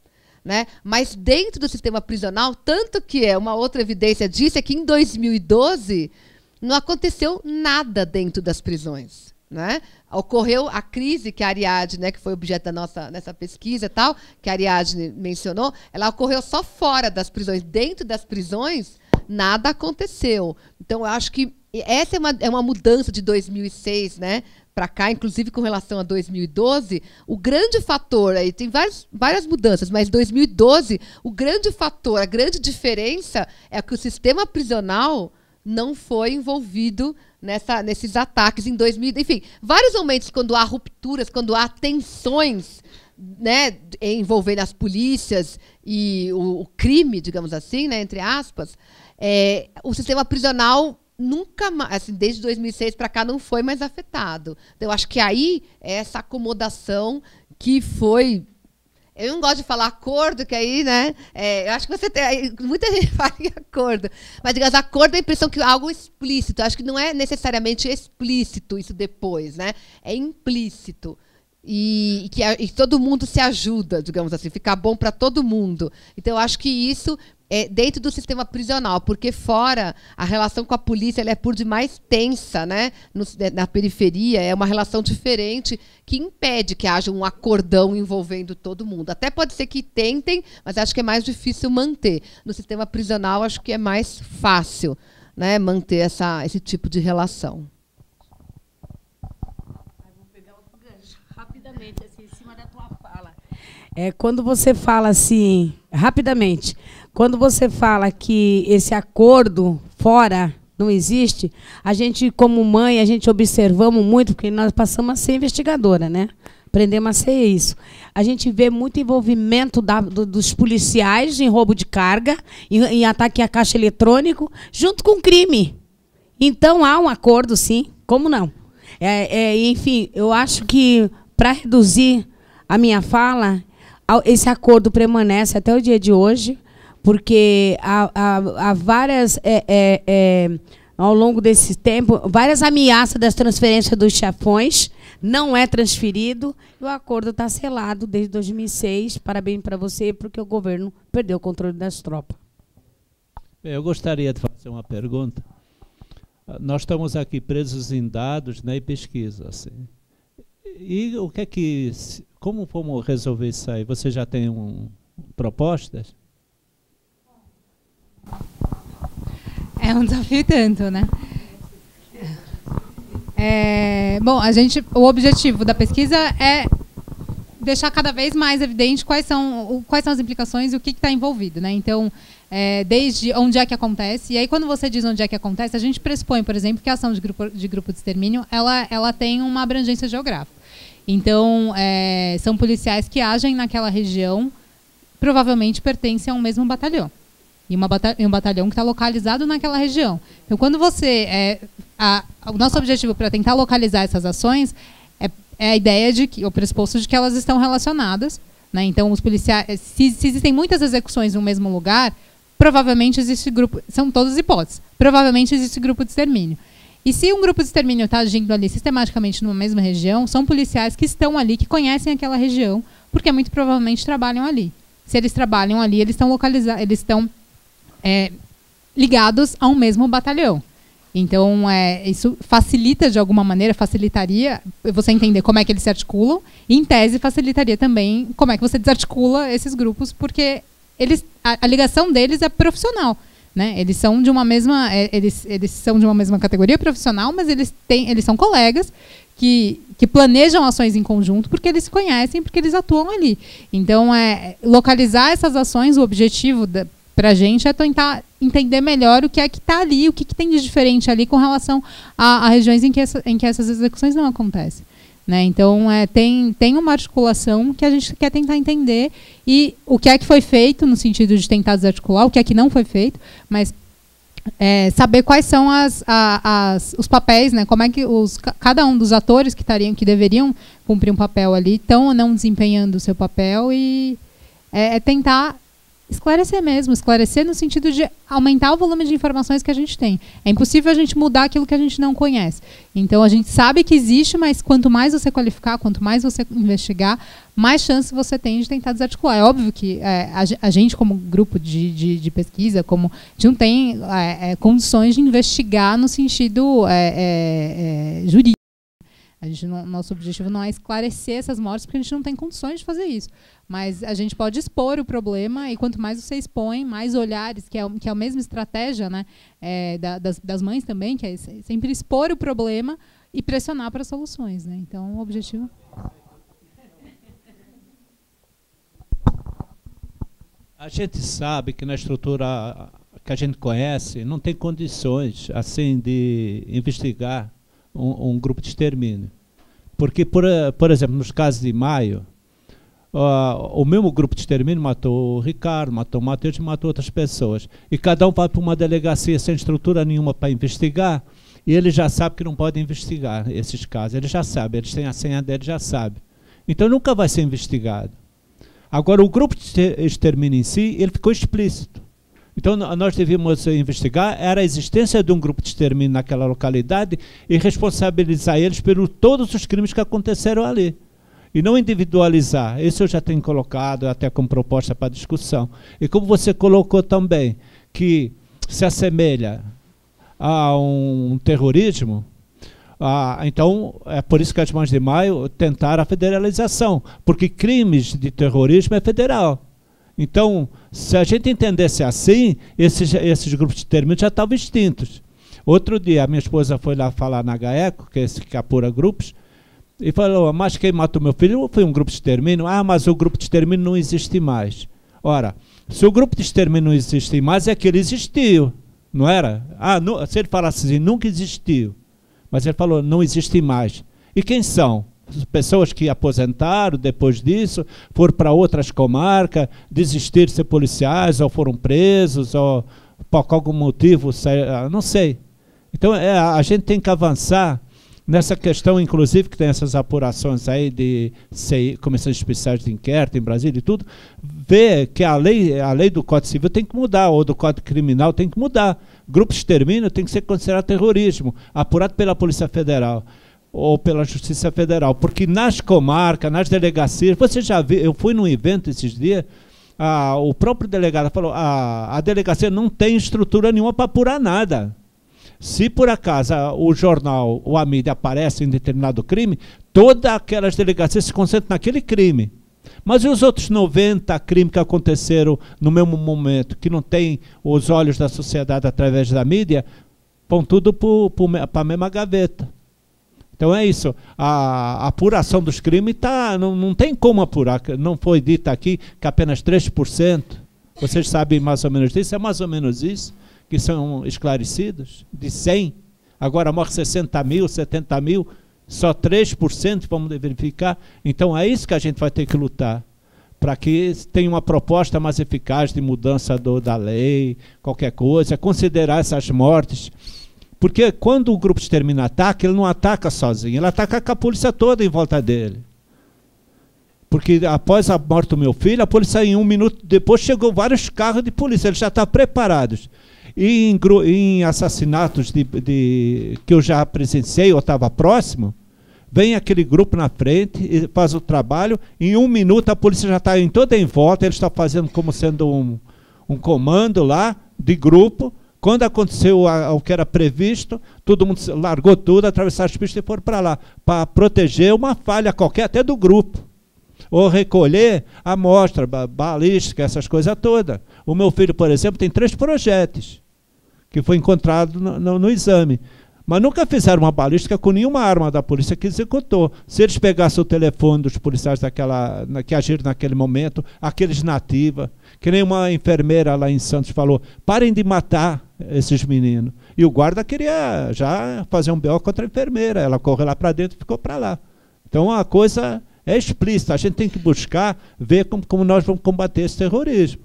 né? Mas dentro do sistema prisional, tanto que é uma outra evidência disso é que em 2012 não aconteceu nada dentro das prisões. Né? Ocorreu a crise que a Ariadne, né, que foi objeto da nossa nessa pesquisa tal, que a Ariadne mencionou, ela ocorreu só fora das prisões, dentro das prisões nada aconteceu. Então eu acho que essa é uma, é uma mudança de 2006, né? Para cá, inclusive com relação a 2012, o grande fator aí tem várias, várias mudanças, mas 2012, o grande fator, a grande diferença é que o sistema prisional não foi envolvido nessa, nesses ataques em 2000. Enfim, vários momentos quando há rupturas, quando há tensões né, envolvendo as polícias e o, o crime, digamos assim, né, entre aspas, é, o sistema prisional nunca mais, assim, desde 2006 para cá não foi mais afetado. Então, eu acho que aí é essa acomodação que foi eu não gosto de falar acordo, que aí, né? É, eu acho que você tem. Muita gente fala em acordo. Mas, digamos, acordo dá é a impressão que é algo explícito. Eu acho que não é necessariamente explícito isso depois, né? É implícito. E, e que e todo mundo se ajuda, digamos assim, ficar bom para todo mundo. Então, eu acho que isso é, dentro do sistema prisional, porque fora a relação com a polícia é por demais tensa, né? No, é, na periferia é uma relação diferente que impede que haja um acordão envolvendo todo mundo. Até pode ser que tentem, mas acho que é mais difícil manter. No sistema prisional acho que é mais fácil, né? Manter essa, esse tipo de relação. É quando você fala assim, rapidamente, quando você fala que esse acordo fora não existe, a gente, como mãe, a gente observamos muito, porque nós passamos a ser investigadora, né? Aprendemos a ser isso. A gente vê muito envolvimento da, do, dos policiais em roubo de carga, em, em ataque a caixa eletrônico, junto com crime. Então há um acordo, sim. Como não? É, é, enfim, eu acho que para reduzir a minha fala, esse acordo permanece até o dia de hoje, porque há, há, há várias. É, é, é, ao longo desse tempo, várias ameaças das transferências dos chafões, não é transferido e o acordo está selado desde 2006. Parabéns para você, porque o governo perdeu o controle das tropas. Bem, eu gostaria de fazer uma pergunta. Nós estamos aqui presos em dados né, e pesquisa. Assim. E o que é que. Como vamos resolver isso aí? Você já tem um, propostas? É um desafio tanto, né? É, bom, a gente, o objetivo da pesquisa é deixar cada vez mais evidente quais são, quais são as implicações e o que está envolvido. Né? Então, é, desde onde é que acontece. E aí, quando você diz onde é que acontece, a gente pressupõe, por exemplo, que a ação de grupo de, grupo de extermínio ela, ela tem uma abrangência geográfica. Então, é, são policiais que agem naquela região, provavelmente pertencem a um mesmo batalhão. E bata um batalhão que está localizado naquela região. Então, quando você. É, a, o nosso objetivo para tentar localizar essas ações é, é, a ideia de que, o pressuposto de que elas estão relacionadas. Né? Então, os policiais. É, se, se existem muitas execuções no mesmo lugar, provavelmente existe grupo. São todas hipóteses. Provavelmente existe grupo de extermínio. E se um grupo de extermínio está agindo ali sistematicamente numa mesma região, são policiais que estão ali, que conhecem aquela região, porque muito provavelmente trabalham ali. Se eles trabalham ali, eles estão localizados, eles estão é, ligados a um mesmo batalhão. Então, é, isso facilita de alguma maneira, facilitaria você entender como é que eles se articulam, e em tese facilitaria também como é que você desarticula esses grupos, porque eles, a, a ligação deles é profissional. Né? Eles são de uma mesma é, eles, eles são de uma mesma categoria profissional, mas eles têm eles são colegas que, que planejam ações em conjunto porque eles se conhecem, porque eles atuam ali. Então é localizar essas ações, o objetivo da, para a gente é tentar entender melhor o que é que está ali, o que, que, tem de diferente ali com relação a, a regiões em que, essa, em que essas execuções não acontecem. Né? Então, é, tem, tem uma articulação que a gente quer tentar entender e o que é que foi feito, no sentido de tentar desarticular, o que é que não foi feito, mas é, saber quais são as, a, as, os papéis, né? como é que os, cada um dos atores que, tariam, que deveriam cumprir um papel ali estão ou não desempenhando o seu papel e é, é tentar esclarecer mesmo, esclarecer no sentido de aumentar o volume de informações que a gente tem. É impossível a gente mudar aquilo que a gente não conhece. Então a gente sabe que existe, mas quanto mais você qualificar, quanto mais você investigar, mais chance você tem de tentar desarticular. É óbvio que é, a, gente, como grupo de, de, de pesquisa, como não tem é, é, condições de investigar no sentido é, é, é, jurídico a gente não, nosso objetivo não é esclarecer essas mortes, porque a gente não tem condições de fazer isso. Mas a gente pode expor o problema, e quanto mais você expõe, mais olhares, que é, que é a mesma estratégia né, é, da, das, das mães também, que é sempre expor o problema e pressionar para soluções. Né? Então, o objetivo. A gente sabe que na estrutura que a gente conhece não tem condições assim de investigar um, um grupo de extermínio. Porque, por, por exemplo, nos casos de Maio, uh, o mesmo grupo de extermínio matou o Ricardo, matou o Matheus e matou outras pessoas. E cada um vai para uma delegacia sem estrutura nenhuma para investigar, e ele já sabe que não pode investigar esses casos. Ele já sabe, eles têm a senha dele, já sabe. Então nunca vai ser investigado. Agora, o grupo de extermínio em si, ele ficou explícito. Então nós devíamos investigar era a existência de um grupo de extermínio naquela localidade e responsabilizar eles por todos os crimes que aconteceram ali. E não individualizar. Isso eu já tenho colocado até como proposta para discussão. E como você colocou também, que se assemelha a um terrorismo, ah, então, é por isso que as mães de maio tentaram a federalização, porque crimes de terrorismo é federal. Então, se a gente entendesse assim, esses, esses grupos de termos já estavam extintos. Outro dia, a minha esposa foi lá falar na GAECO, que é esse que apura grupos, e falou: ah, Mas quem matou meu filho foi um grupo de extermínio. Ah, mas o grupo de extermínio não existe mais. Ora, se o grupo de extermínio não existe mais, é que ele existiu, não era? Ah, não, se ele falasse assim, nunca existiu. Mas ele falou: Não existe mais. E quem são? pessoas que aposentaram depois disso, foram para outras comarcas, desistiram de ser policiais, ou foram presos, ou por algum motivo, não sei. Então é, a gente tem que avançar nessa questão, inclusive, que tem essas apurações aí de CI, comissões especiais de inquérito em Brasília e tudo, ver que a lei, a lei do Código Civil tem que mudar, ou do Código Criminal tem que mudar. Grupo de extermínio tem que ser considerado terrorismo, apurado pela Polícia Federal ou pela Justiça Federal. Porque nas comarcas, nas delegacias, você já viu, eu fui num evento esses dias, a, o próprio delegado falou, a, a delegacia não tem estrutura nenhuma para apurar nada. Se por acaso o jornal ou a mídia aparece em determinado crime, todas aquelas delegacias se concentram naquele crime. Mas e os outros 90 crimes que aconteceram no mesmo momento, que não tem os olhos da sociedade através da mídia, vão tudo para a mesma gaveta. Então é isso. A, a apuração dos crimes tá, não, não tem como apurar. Não foi dito aqui que apenas 3%. Vocês sabem mais ou menos disso? É mais ou menos isso que são esclarecidos? De 100? Agora morre 60 mil, 70 mil. Só 3% vamos verificar. Então é isso que a gente vai ter que lutar para que tenha uma proposta mais eficaz de mudança do, da lei, qualquer coisa, considerar essas mortes porque quando o grupo de extermínio ataca, ele não ataca sozinho, ele ataca com a polícia toda em volta dele. Porque após a morte do meu filho, a polícia, em um minuto depois, chegou vários carros de polícia, eles já estavam preparados. E em, em assassinatos de, de, que eu já presenciei ou estava próximo, vem aquele grupo na frente e faz o trabalho. Em um minuto, a polícia já está em toda em volta, eles estão fazendo como sendo um, um comando lá de grupo quando aconteceu o que era previsto, todo mundo largou tudo, atravessaram as pistas e foram para lá, para proteger uma falha qualquer, até do grupo. Ou recolher amostra, balística, essas coisas todas. O meu filho, por exemplo, tem três projetos que foi encontrado no, no, no exame. Mas nunca fizeram uma balística com nenhuma arma da polícia que executou. Se eles pegassem o telefone dos policiais daquela, na, que agiram naquele momento, aqueles nativa, que nem uma enfermeira lá em Santos falou: parem de matar esses meninos. E o guarda queria já fazer um BO contra a enfermeira. Ela correu lá para dentro e ficou para lá. Então a coisa é explícita. A gente tem que buscar ver como, como nós vamos combater esse terrorismo.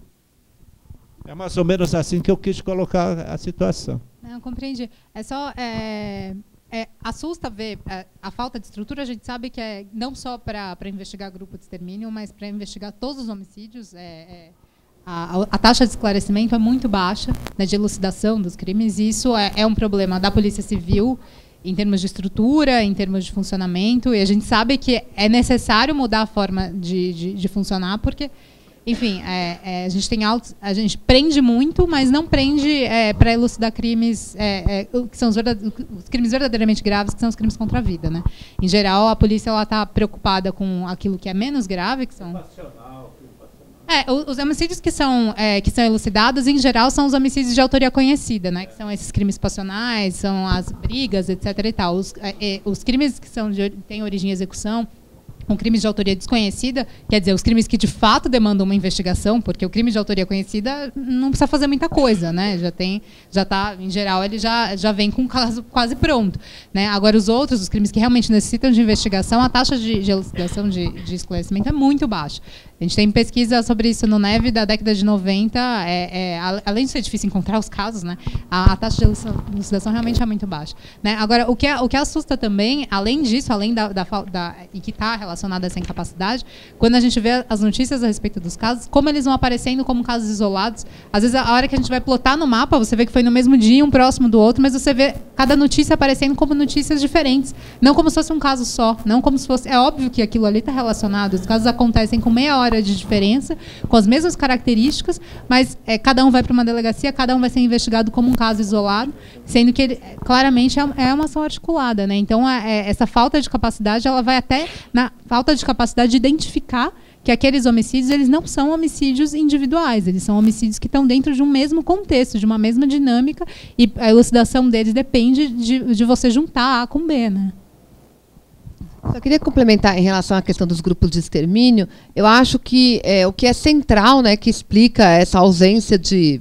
É mais ou menos assim que eu quis colocar a situação. Não, compreendi. É só. É, é, assusta ver é, a falta de estrutura. A gente sabe que é não só para investigar grupo de extermínio, mas para investigar todos os homicídios. É, é a, a, taxa de esclarecimento é muito baixa né, de elucidação dos crimes, e isso é, é, um problema da Polícia Civil em termos de estrutura, em termos de funcionamento, e a gente sabe que é necessário mudar a forma de, de, de funcionar, porque, enfim, é, é, a gente tem altos, a gente prende muito, mas não prende é, para elucidar crimes é, é, que são os, os, crimes verdadeiramente graves, que são os crimes contra a vida, né? Em geral, a polícia ela está preocupada com aquilo que é menos grave, que são é, os homicídios que são, é, que são elucidados, em geral, são os homicídios de autoria conhecida, né? Que são esses crimes passionais, são as brigas, etc. e tal. Os, é, é, os crimes que são de, têm origem em execução com crimes de autoria desconhecida, quer dizer, os crimes que de fato demandam uma investigação, porque o crime de autoria conhecida não precisa fazer muita coisa, né? Já tem, já tá, em geral, ele já, já vem com o caso quase pronto, né? Agora, os outros, os crimes que realmente necessitam de investigação, a taxa de, de elucidação, de, de esclarecimento é muito baixa. A gente tem pesquisa sobre isso no Neve da década de 90. É, é, além de ser difícil encontrar os casos, né, a, a taxa de elucidação realmente é muito baixa. Né? Agora, o que, é, o que assusta também, além disso, além da, da, da e que está relacionada a essa incapacidade, quando a gente vê as notícias a respeito dos casos, como eles vão aparecendo como casos isolados. Às vezes, a hora que a gente vai plotar no mapa, você vê que foi no mesmo dia, um próximo do outro, mas você vê cada notícia aparecendo como notícias diferentes. Não como se fosse um caso só. Não como se fosse. É óbvio que aquilo ali está relacionado. Os casos acontecem com meia hora de diferença, com as mesmas características, mas é, cada um vai para uma delegacia, cada um vai ser investigado como um caso isolado, sendo que ele, é, claramente é, é, uma ação articulada. Né? Então, a, é, essa falta de capacidade, ela vai até na falta de capacidade de identificar que aqueles homicídios eles não são homicídios individuais, eles são homicídios que estão dentro de um mesmo contexto, de uma mesma dinâmica, e a elucidação deles depende de, de você juntar A com B, né? Só queria complementar em relação à questão dos grupos de extermínio. Eu acho que é, o que é central, né, que explica essa ausência de,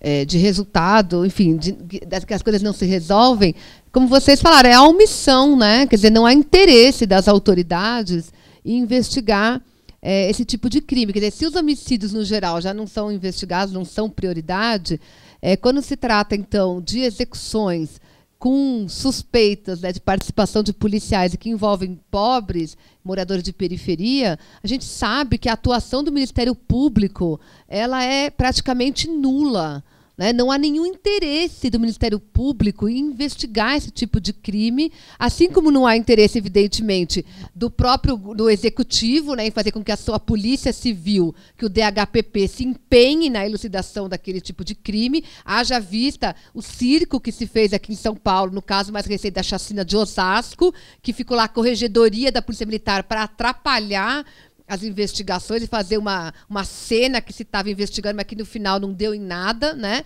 é, de resultado, enfim, de, de, que as coisas não se resolvem, como vocês falaram, é a omissão, né? Quer dizer, não há interesse das autoridades em investigar é, esse tipo de crime. Quer dizer, se os homicídios no geral já não são investigados, não são prioridade, é, quando se trata então de execuções com suspeitas né, de participação de policiais que envolvem pobres, moradores de periferia, a gente sabe que a atuação do Ministério Público ela é praticamente nula. Né? Não há nenhum interesse do Ministério Público em investigar esse tipo de crime, assim como não há interesse, evidentemente, do próprio do Executivo né, em fazer com que a sua Polícia Civil, que o DHPP, se empenhe na elucidação daquele tipo de crime. Haja vista o circo que se fez aqui em São Paulo, no caso mais recente da chacina de Osasco, que ficou lá a corregedoria da Polícia Militar para atrapalhar as investigações e fazer uma, uma cena que se estava investigando, mas que no final não deu em nada, né?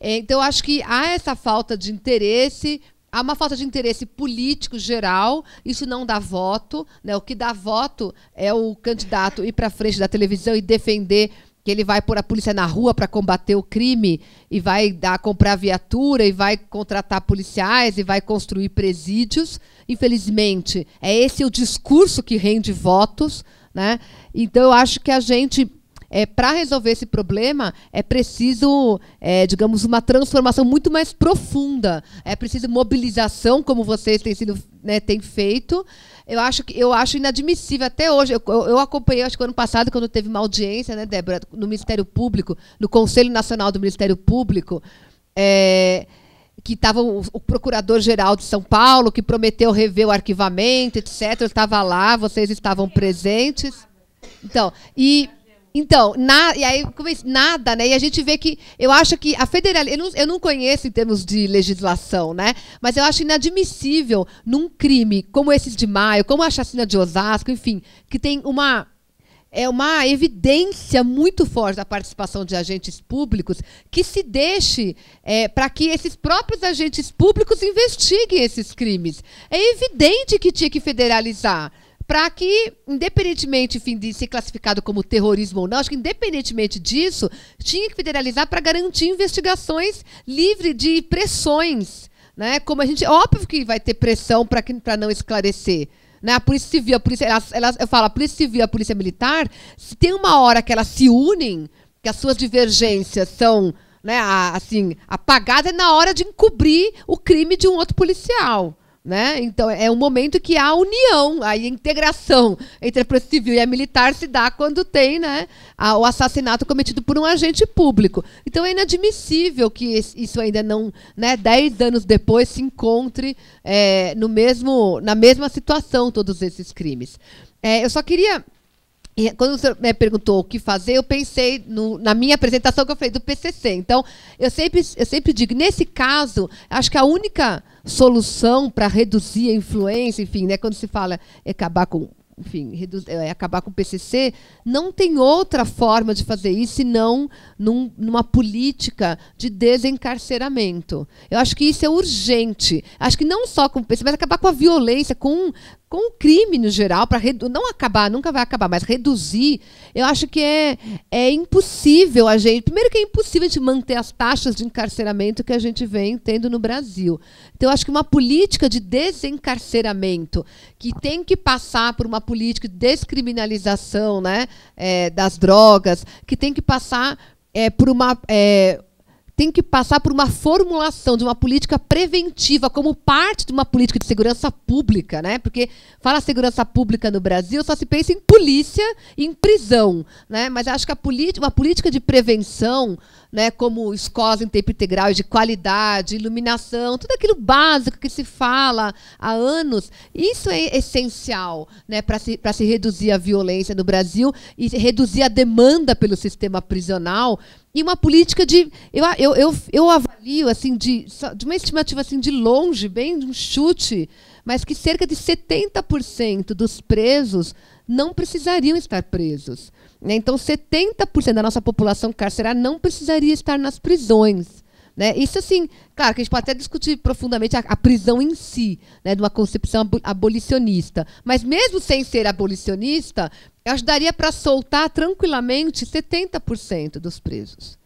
É, então, acho que há essa falta de interesse, há uma falta de interesse político geral, isso não dá voto. Né? O que dá voto é o candidato ir para frente da televisão e defender que ele vai pôr a polícia na rua para combater o crime e vai dar comprar viatura e vai contratar policiais e vai construir presídios. Infelizmente, é esse o discurso que rende votos, né? Então, eu acho que a gente é, para resolver esse problema é preciso, é, digamos, uma transformação muito mais profunda. É preciso mobilização, como vocês têm, sido, né, têm feito. Eu acho, que, eu acho inadmissível até hoje. Eu, eu acompanhei, acho que ano passado, quando teve uma audiência, né, Débora, no Ministério Público, no Conselho Nacional do Ministério Público. É, que estava o, o procurador-geral de São Paulo, que prometeu rever o arquivamento, etc. Eu estava lá, vocês estavam presentes. Então, e então, na, e aí nada, né? E a gente vê que eu acho que a federal, eu não, eu não conheço em termos de legislação, né? Mas eu acho inadmissível num crime como esse de maio, como a chacina de Osasco, enfim, que tem uma é uma evidência muito forte da participação de agentes públicos que se deixe é, para que esses próprios agentes públicos investiguem esses crimes. É evidente que tinha que federalizar para que, independentemente enfim, de ser classificado como terrorismo ou não, acho que independentemente disso, tinha que federalizar para garantir investigações livres de pressões. Né? Como a gente. Óbvio que vai ter pressão para não esclarecer né? A Polícia Civil, a polícia, elas, elas, eu falo, a Polícia Civil e a Polícia Militar, se tem uma hora que elas se unem, que as suas divergências são né, a, assim, apagadas, é na hora de encobrir o crime de um outro policial. Né? Então, é um momento que a união, a integração entre a polícia civil e a militar se dá quando tem né, a, o assassinato cometido por um agente público. Então, é inadmissível que isso ainda não, né, dez anos depois, se encontre é, no mesmo, na mesma situação todos esses crimes. É, eu só queria e quando você me perguntou o que fazer, eu pensei no, na minha apresentação que eu falei do PCC. Então, eu sempre, eu sempre digo, nesse caso, acho que a única solução para reduzir a influência, enfim, né, quando se fala é acabar com enfim, é, acabar com o PCC, não tem outra forma de fazer isso senão num, numa política de desencarceramento. Eu acho que isso é urgente. Acho que não só com o PCC, mas acabar com a violência, com, com o crime no geral, para não acabar, nunca vai acabar, mas reduzir, eu acho que é, é impossível a gente. Primeiro que é impossível a gente manter as taxas de encarceramento que a gente vem tendo no Brasil. Então, eu acho que uma política de desencarceramento, que tem que passar por uma política de descriminalização né, é, das drogas, que tem que passar é, por uma. É, tem que passar por uma formulação de uma política preventiva como parte de uma política de segurança pública, né? Porque fala segurança pública no Brasil, só se pensa em polícia e em prisão, né? Mas acho que a uma política de prevenção, né, como escolas em tempo integral de qualidade, iluminação, tudo aquilo básico que se fala há anos, isso é essencial, né, para se para se reduzir a violência no Brasil e reduzir a demanda pelo sistema prisional e uma política de. Eu, eu, eu, eu avalio assim, de, de uma estimativa assim, de longe, bem de um chute, mas que cerca de 70% dos presos não precisariam estar presos. Né? Então, 70% da nossa população carcerária não precisaria estar nas prisões. Né? Isso, assim, claro, que a gente pode até discutir profundamente a, a prisão em si, né, de uma concepção abolicionista. Mas mesmo sem ser abolicionista, eu ajudaria para soltar tranquilamente 70% dos presos.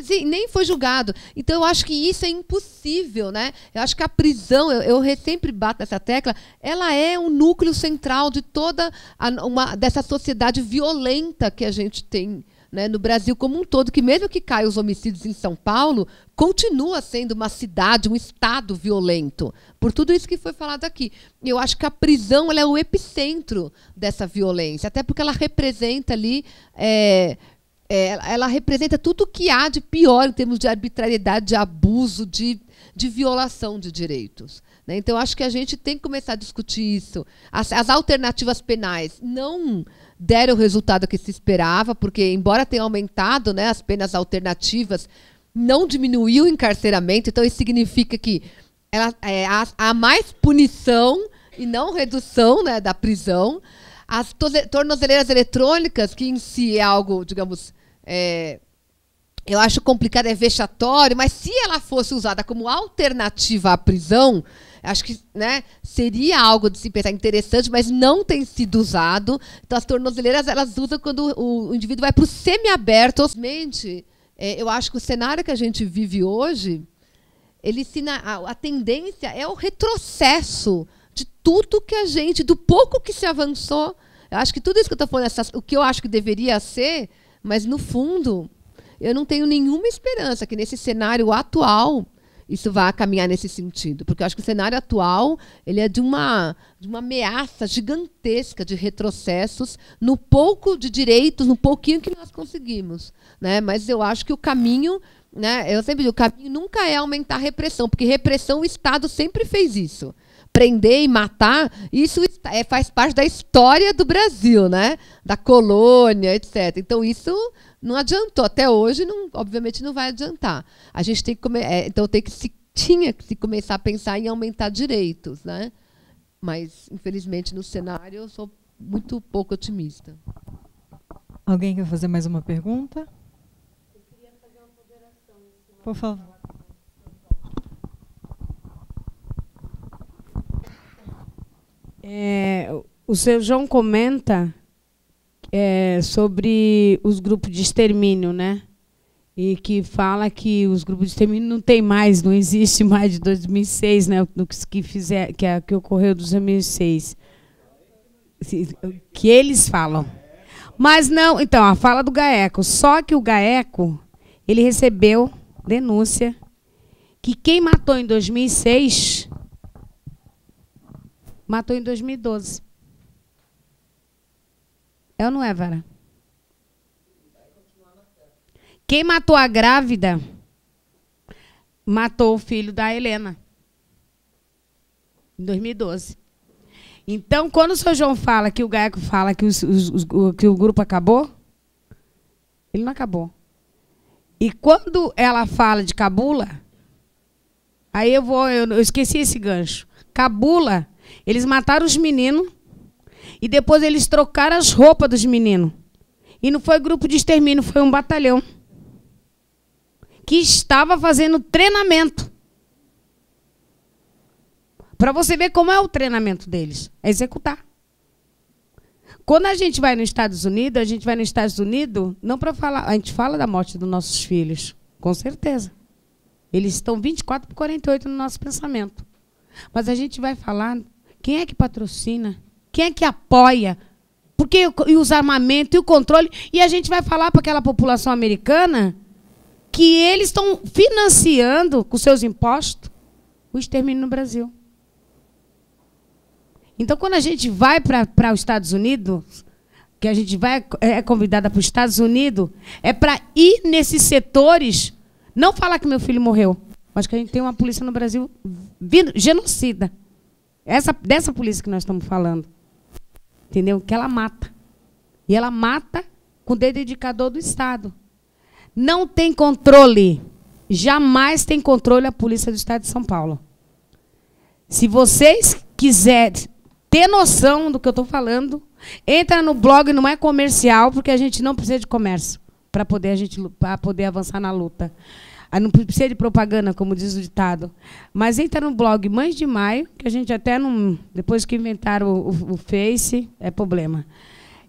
Sim, nem foi julgado. Então, eu acho que isso é impossível, né? Eu acho que a prisão, eu, eu sempre bato nessa tecla, ela é um núcleo central de toda a, uma, dessa sociedade violenta que a gente tem né, no Brasil como um todo, que mesmo que caia os homicídios em São Paulo, continua sendo uma cidade, um estado violento. Por tudo isso que foi falado aqui. Eu acho que a prisão é o epicentro dessa violência, até porque ela representa ali. é, é ela representa tudo o que há de pior em termos de arbitrariedade, de abuso, de, de violação de direitos. Né? Então, acho que a gente tem que começar a discutir isso. As, as alternativas penais, não deram o resultado que se esperava, porque embora tenha aumentado né, as penas alternativas, não diminuiu o encarceramento, então isso significa que ela, é, há, há, mais punição e não redução né, da prisão. As tornozeleiras eletrônicas, que em si é algo, digamos, é, eu acho complicado, é vexatório, mas se ela fosse usada como alternativa à prisão, Acho que né, seria algo de se pensar interessante, mas não tem sido usado. Então, as tornozeleiras elas usam quando o indivíduo vai para o semiaberto. Mente, é, eu acho que o cenário que a gente vive hoje, ele a, tendência é o retrocesso de tudo que a gente, do pouco que se avançou. Eu acho que tudo isso que eu estou falando, essas, o que eu acho que deveria ser, mas no fundo, eu não tenho nenhuma esperança que nesse cenário atual isso vá caminhar nesse sentido, porque eu acho que o cenário atual ele é de uma, de uma ameaça gigantesca de retrocessos no pouco de direitos, no pouquinho que nós conseguimos, né? Mas eu acho que o caminho né? Eu sempre digo, o caminho nunca é aumentar a repressão, porque repressão o Estado sempre fez isso. Prender e matar, isso é, faz parte da história do Brasil, né? Da colônia, etc. Então isso não adiantou até hoje, não, obviamente não vai adiantar. A gente tem que é, então tem que se tinha que se começar a pensar em aumentar direitos, né? Mas infelizmente no cenário eu sou muito pouco otimista. Alguém quer fazer mais uma pergunta? Eu queria fazer uma ponderação. Assim, Por favor. É, o seu João comenta é, sobre os grupos de extermínio, né? E que fala que os grupos de extermínio não tem mais, não existe mais de 2006, né? No que fizer, que, é, que ocorreu em 2006, que eles falam. Mas não, então a fala do Gaeco. Só que o Gaeco ele recebeu denúncia que quem matou em 2006 matou em 2012. É ou não é, Vara? Quem matou a grávida matou o filho da Helena. Em 2012. Então, quando o seu João fala que o Gaeco fala que, os, os, os, que o grupo acabou, ele não acabou. E quando ela fala de cabula, aí eu vou, eu, eu esqueci esse gancho. Cabula, eles mataram os meninos e depois eles trocaram as roupas dos meninos. E não foi grupo de extermínio, foi um batalhão. Que estava fazendo treinamento. Para você ver como é o treinamento deles: é executar. Quando a gente vai nos Estados Unidos, a gente vai nos Estados Unidos não para falar. A gente fala da morte dos nossos filhos, com certeza. Eles estão 24 por 48 no nosso pensamento. Mas a gente vai falar quem é que patrocina, quem é que apoia? Porque e os armamentos e o controle. E a gente vai falar para aquela população americana que eles estão financiando com seus impostos o extermínio no Brasil. Então, quando a gente vai para os Estados Unidos, que a gente vai é, é convidada para os Estados Unidos, é para ir nesses setores, não falar que meu filho morreu, mas que a gente tem uma polícia no Brasil genocida. Essa, dessa polícia que nós estamos falando. Entendeu? Que ela mata. E ela mata com o dedo indicador do Estado. Não tem controle. Jamais tem controle a polícia do Estado de São Paulo. Se vocês quiserem ter noção do que eu estou falando, entra no blog, não é comercial, porque a gente não precisa de comércio para poder, a gente, poder avançar na luta. Aí ah, não precisa de propaganda, como diz o ditado. Mas entra no blog Mães de Maio, que a gente até não. Depois que inventaram o, o, Face, é problema.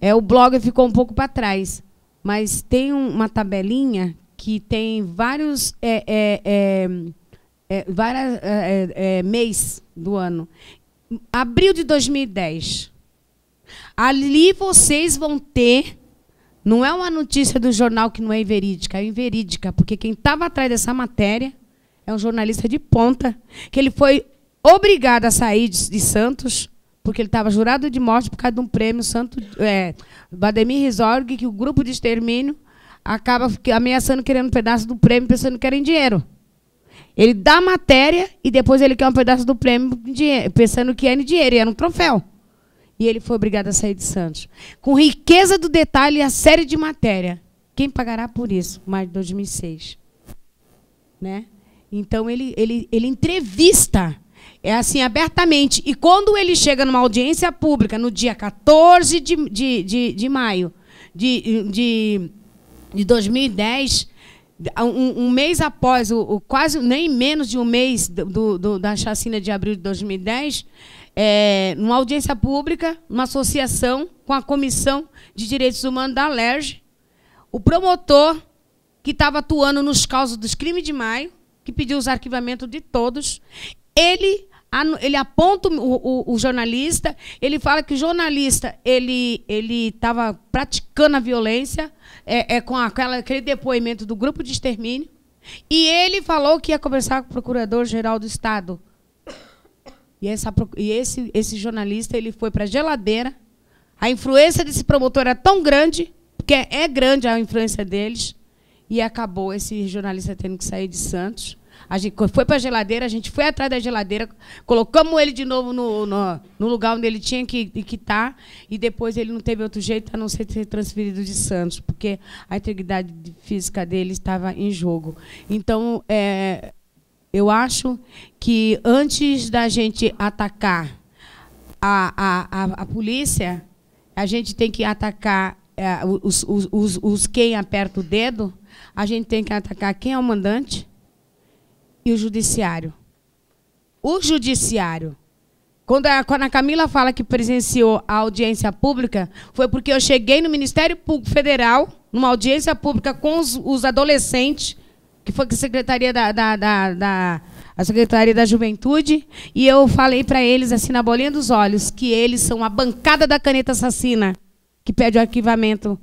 É, o blog ficou um pouco para trás. Mas tem um, uma tabelinha que tem vários. É, é, é, é várias é, é, é, mês do ano. Abril de 2010. Ali vocês vão ter não é uma notícia do jornal que não é inverídica, é inverídica, porque quem estava atrás dessa matéria é um jornalista de ponta, que ele foi obrigado a sair de, de Santos, porque ele estava jurado de morte por causa de um prêmio Santo é, Bademir Risorg, que o grupo de extermínio acaba ameaçando querendo um pedaço do prêmio, pensando que era em dinheiro. Ele dá matéria e depois ele quer um pedaço do prêmio pensando que é em dinheiro, e era um troféu. E ele foi obrigado a sair de Santos. Com riqueza do detalhe e a série de matéria. Quem pagará por isso? Mais de 2006. Né? Então ele, ele, ele entrevista é assim, abertamente. E quando ele chega numa audiência pública, no dia 14 de, de, de, de maio de, de, de 2010, um, um mês após, o, o, quase nem menos de um mês do, do, da chacina de abril de 2010, é, numa audiência pública, numa associação com a Comissão de Direitos Humanos da LERJ, o promotor que estava atuando nos causos dos crimes de maio, que pediu os arquivamentos de todos, ele, ele aponta o, o, o jornalista, ele fala que o jornalista ele estava praticando a violência é, é, com aquela, aquele depoimento do grupo de extermínio, e ele falou que ia conversar com o procurador-geral do Estado e, essa, e esse, esse jornalista ele foi para a geladeira. A influência desse promotor era tão grande, porque é grande a influência deles, e acabou esse jornalista tendo que sair de Santos. A gente foi para a geladeira, a gente foi atrás da geladeira, colocamos ele de novo no, no, no lugar onde ele tinha que, que estar, tá, e depois ele não teve outro jeito a não ser ser transferido de Santos, porque a integridade física dele estava em jogo. Então, é, eu acho que antes da gente atacar a, a, a, a polícia, a gente tem que atacar é, os, os, os, os quem aperta o dedo, a gente tem que atacar quem é o mandante e o judiciário. O judiciário. Quando a, quando a, Camila fala que presenciou a audiência pública, foi porque eu cheguei no Ministério Público Federal, numa audiência pública com os, os adolescentes, que foi a Secretaria da, da, da, da a Secretaria da Juventude, e eu falei para eles, assim, na bolinha dos olhos, que eles são a bancada da caneta assassina, que pede o arquivamento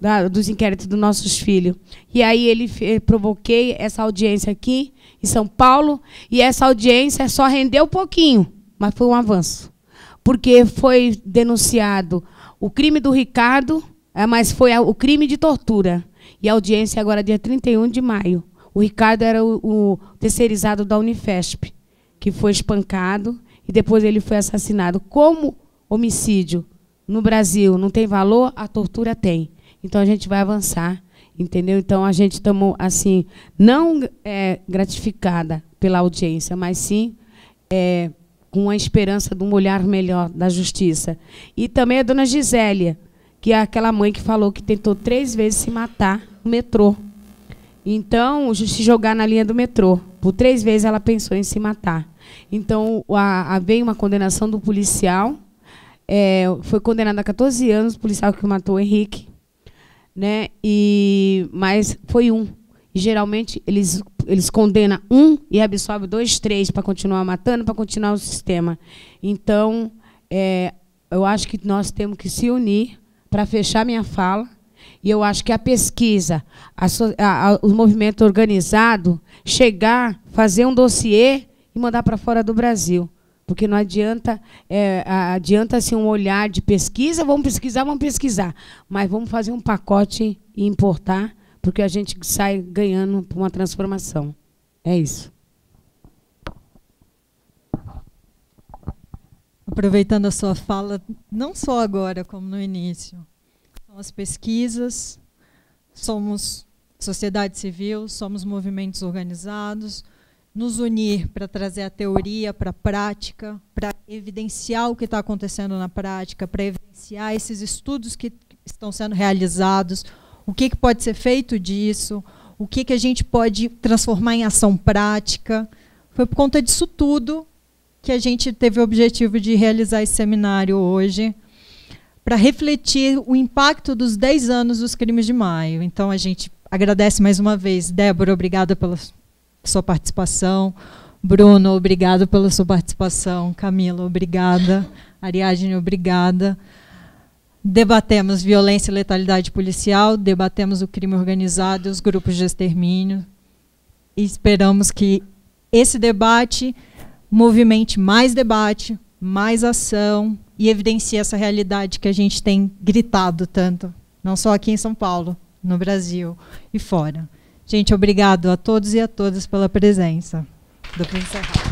da, dos inquéritos dos nossos filhos. E aí ele provoquei essa audiência aqui, em São Paulo, e essa audiência só rendeu um pouquinho, mas foi um avanço. Porque foi denunciado o crime do Ricardo, é, mas foi o crime de tortura. E a audiência agora é dia 31 de maio. O Ricardo era o, o terceirizado da Unifesp, que foi espancado e depois ele foi assassinado. Como homicídio no Brasil não tem valor, a tortura tem. Então a gente vai avançar, entendeu? Então a gente estamos assim não é, gratificada pela audiência, mas sim é, com a esperança de um olhar melhor da justiça. E também a dona Gisélia, que é aquela mãe que falou que tentou três vezes se matar no metrô. Então, se jogar na linha do metrô. Por três vezes ela pensou em se matar. Então, a, a veio uma condenação do policial. É, foi condenado a 14 anos, o policial que matou o Henrique. Né? E, mas foi um. E geralmente eles, eles condenam um e absorvem dois, três para continuar matando, para continuar o sistema. Então, é, eu acho que nós temos que se unir para fechar minha fala e eu acho que a pesquisa, a a, o movimento organizado, chegar, fazer um dossiê e mandar para fora do Brasil. Porque não adianta, é, adianta assim um olhar de pesquisa, vamos pesquisar, vamos pesquisar. Mas vamos fazer um pacote e importar, porque a gente sai ganhando por uma transformação. É isso. Aproveitando a sua fala, não só agora, como no início, as pesquisas, somos sociedade civil, somos movimentos organizados, nos unir para trazer a teoria para a prática, para evidenciar o que está acontecendo na prática, para evidenciar esses estudos que estão sendo realizados, o que, que pode ser feito disso, o que, que a gente pode transformar em ação prática. Foi por conta disso tudo que a gente teve o objetivo de realizar esse seminário hoje, para refletir o impacto dos 10 anos dos crimes de maio. Então a gente agradece mais uma vez. Débora, obrigada pela sua participação. Bruno, obrigado pela sua participação. Camila, obrigada. Ariadne, obrigada. Debatemos violência e letalidade policial, debatemos o crime organizado e os grupos de extermínio. E esperamos que esse debate movimente mais debate, mais ação, e evidencia essa realidade que a gente tem gritado tanto, não só aqui em São Paulo, no Brasil e fora. Gente, obrigado a todos e a todas pela presença. Do Encerrar.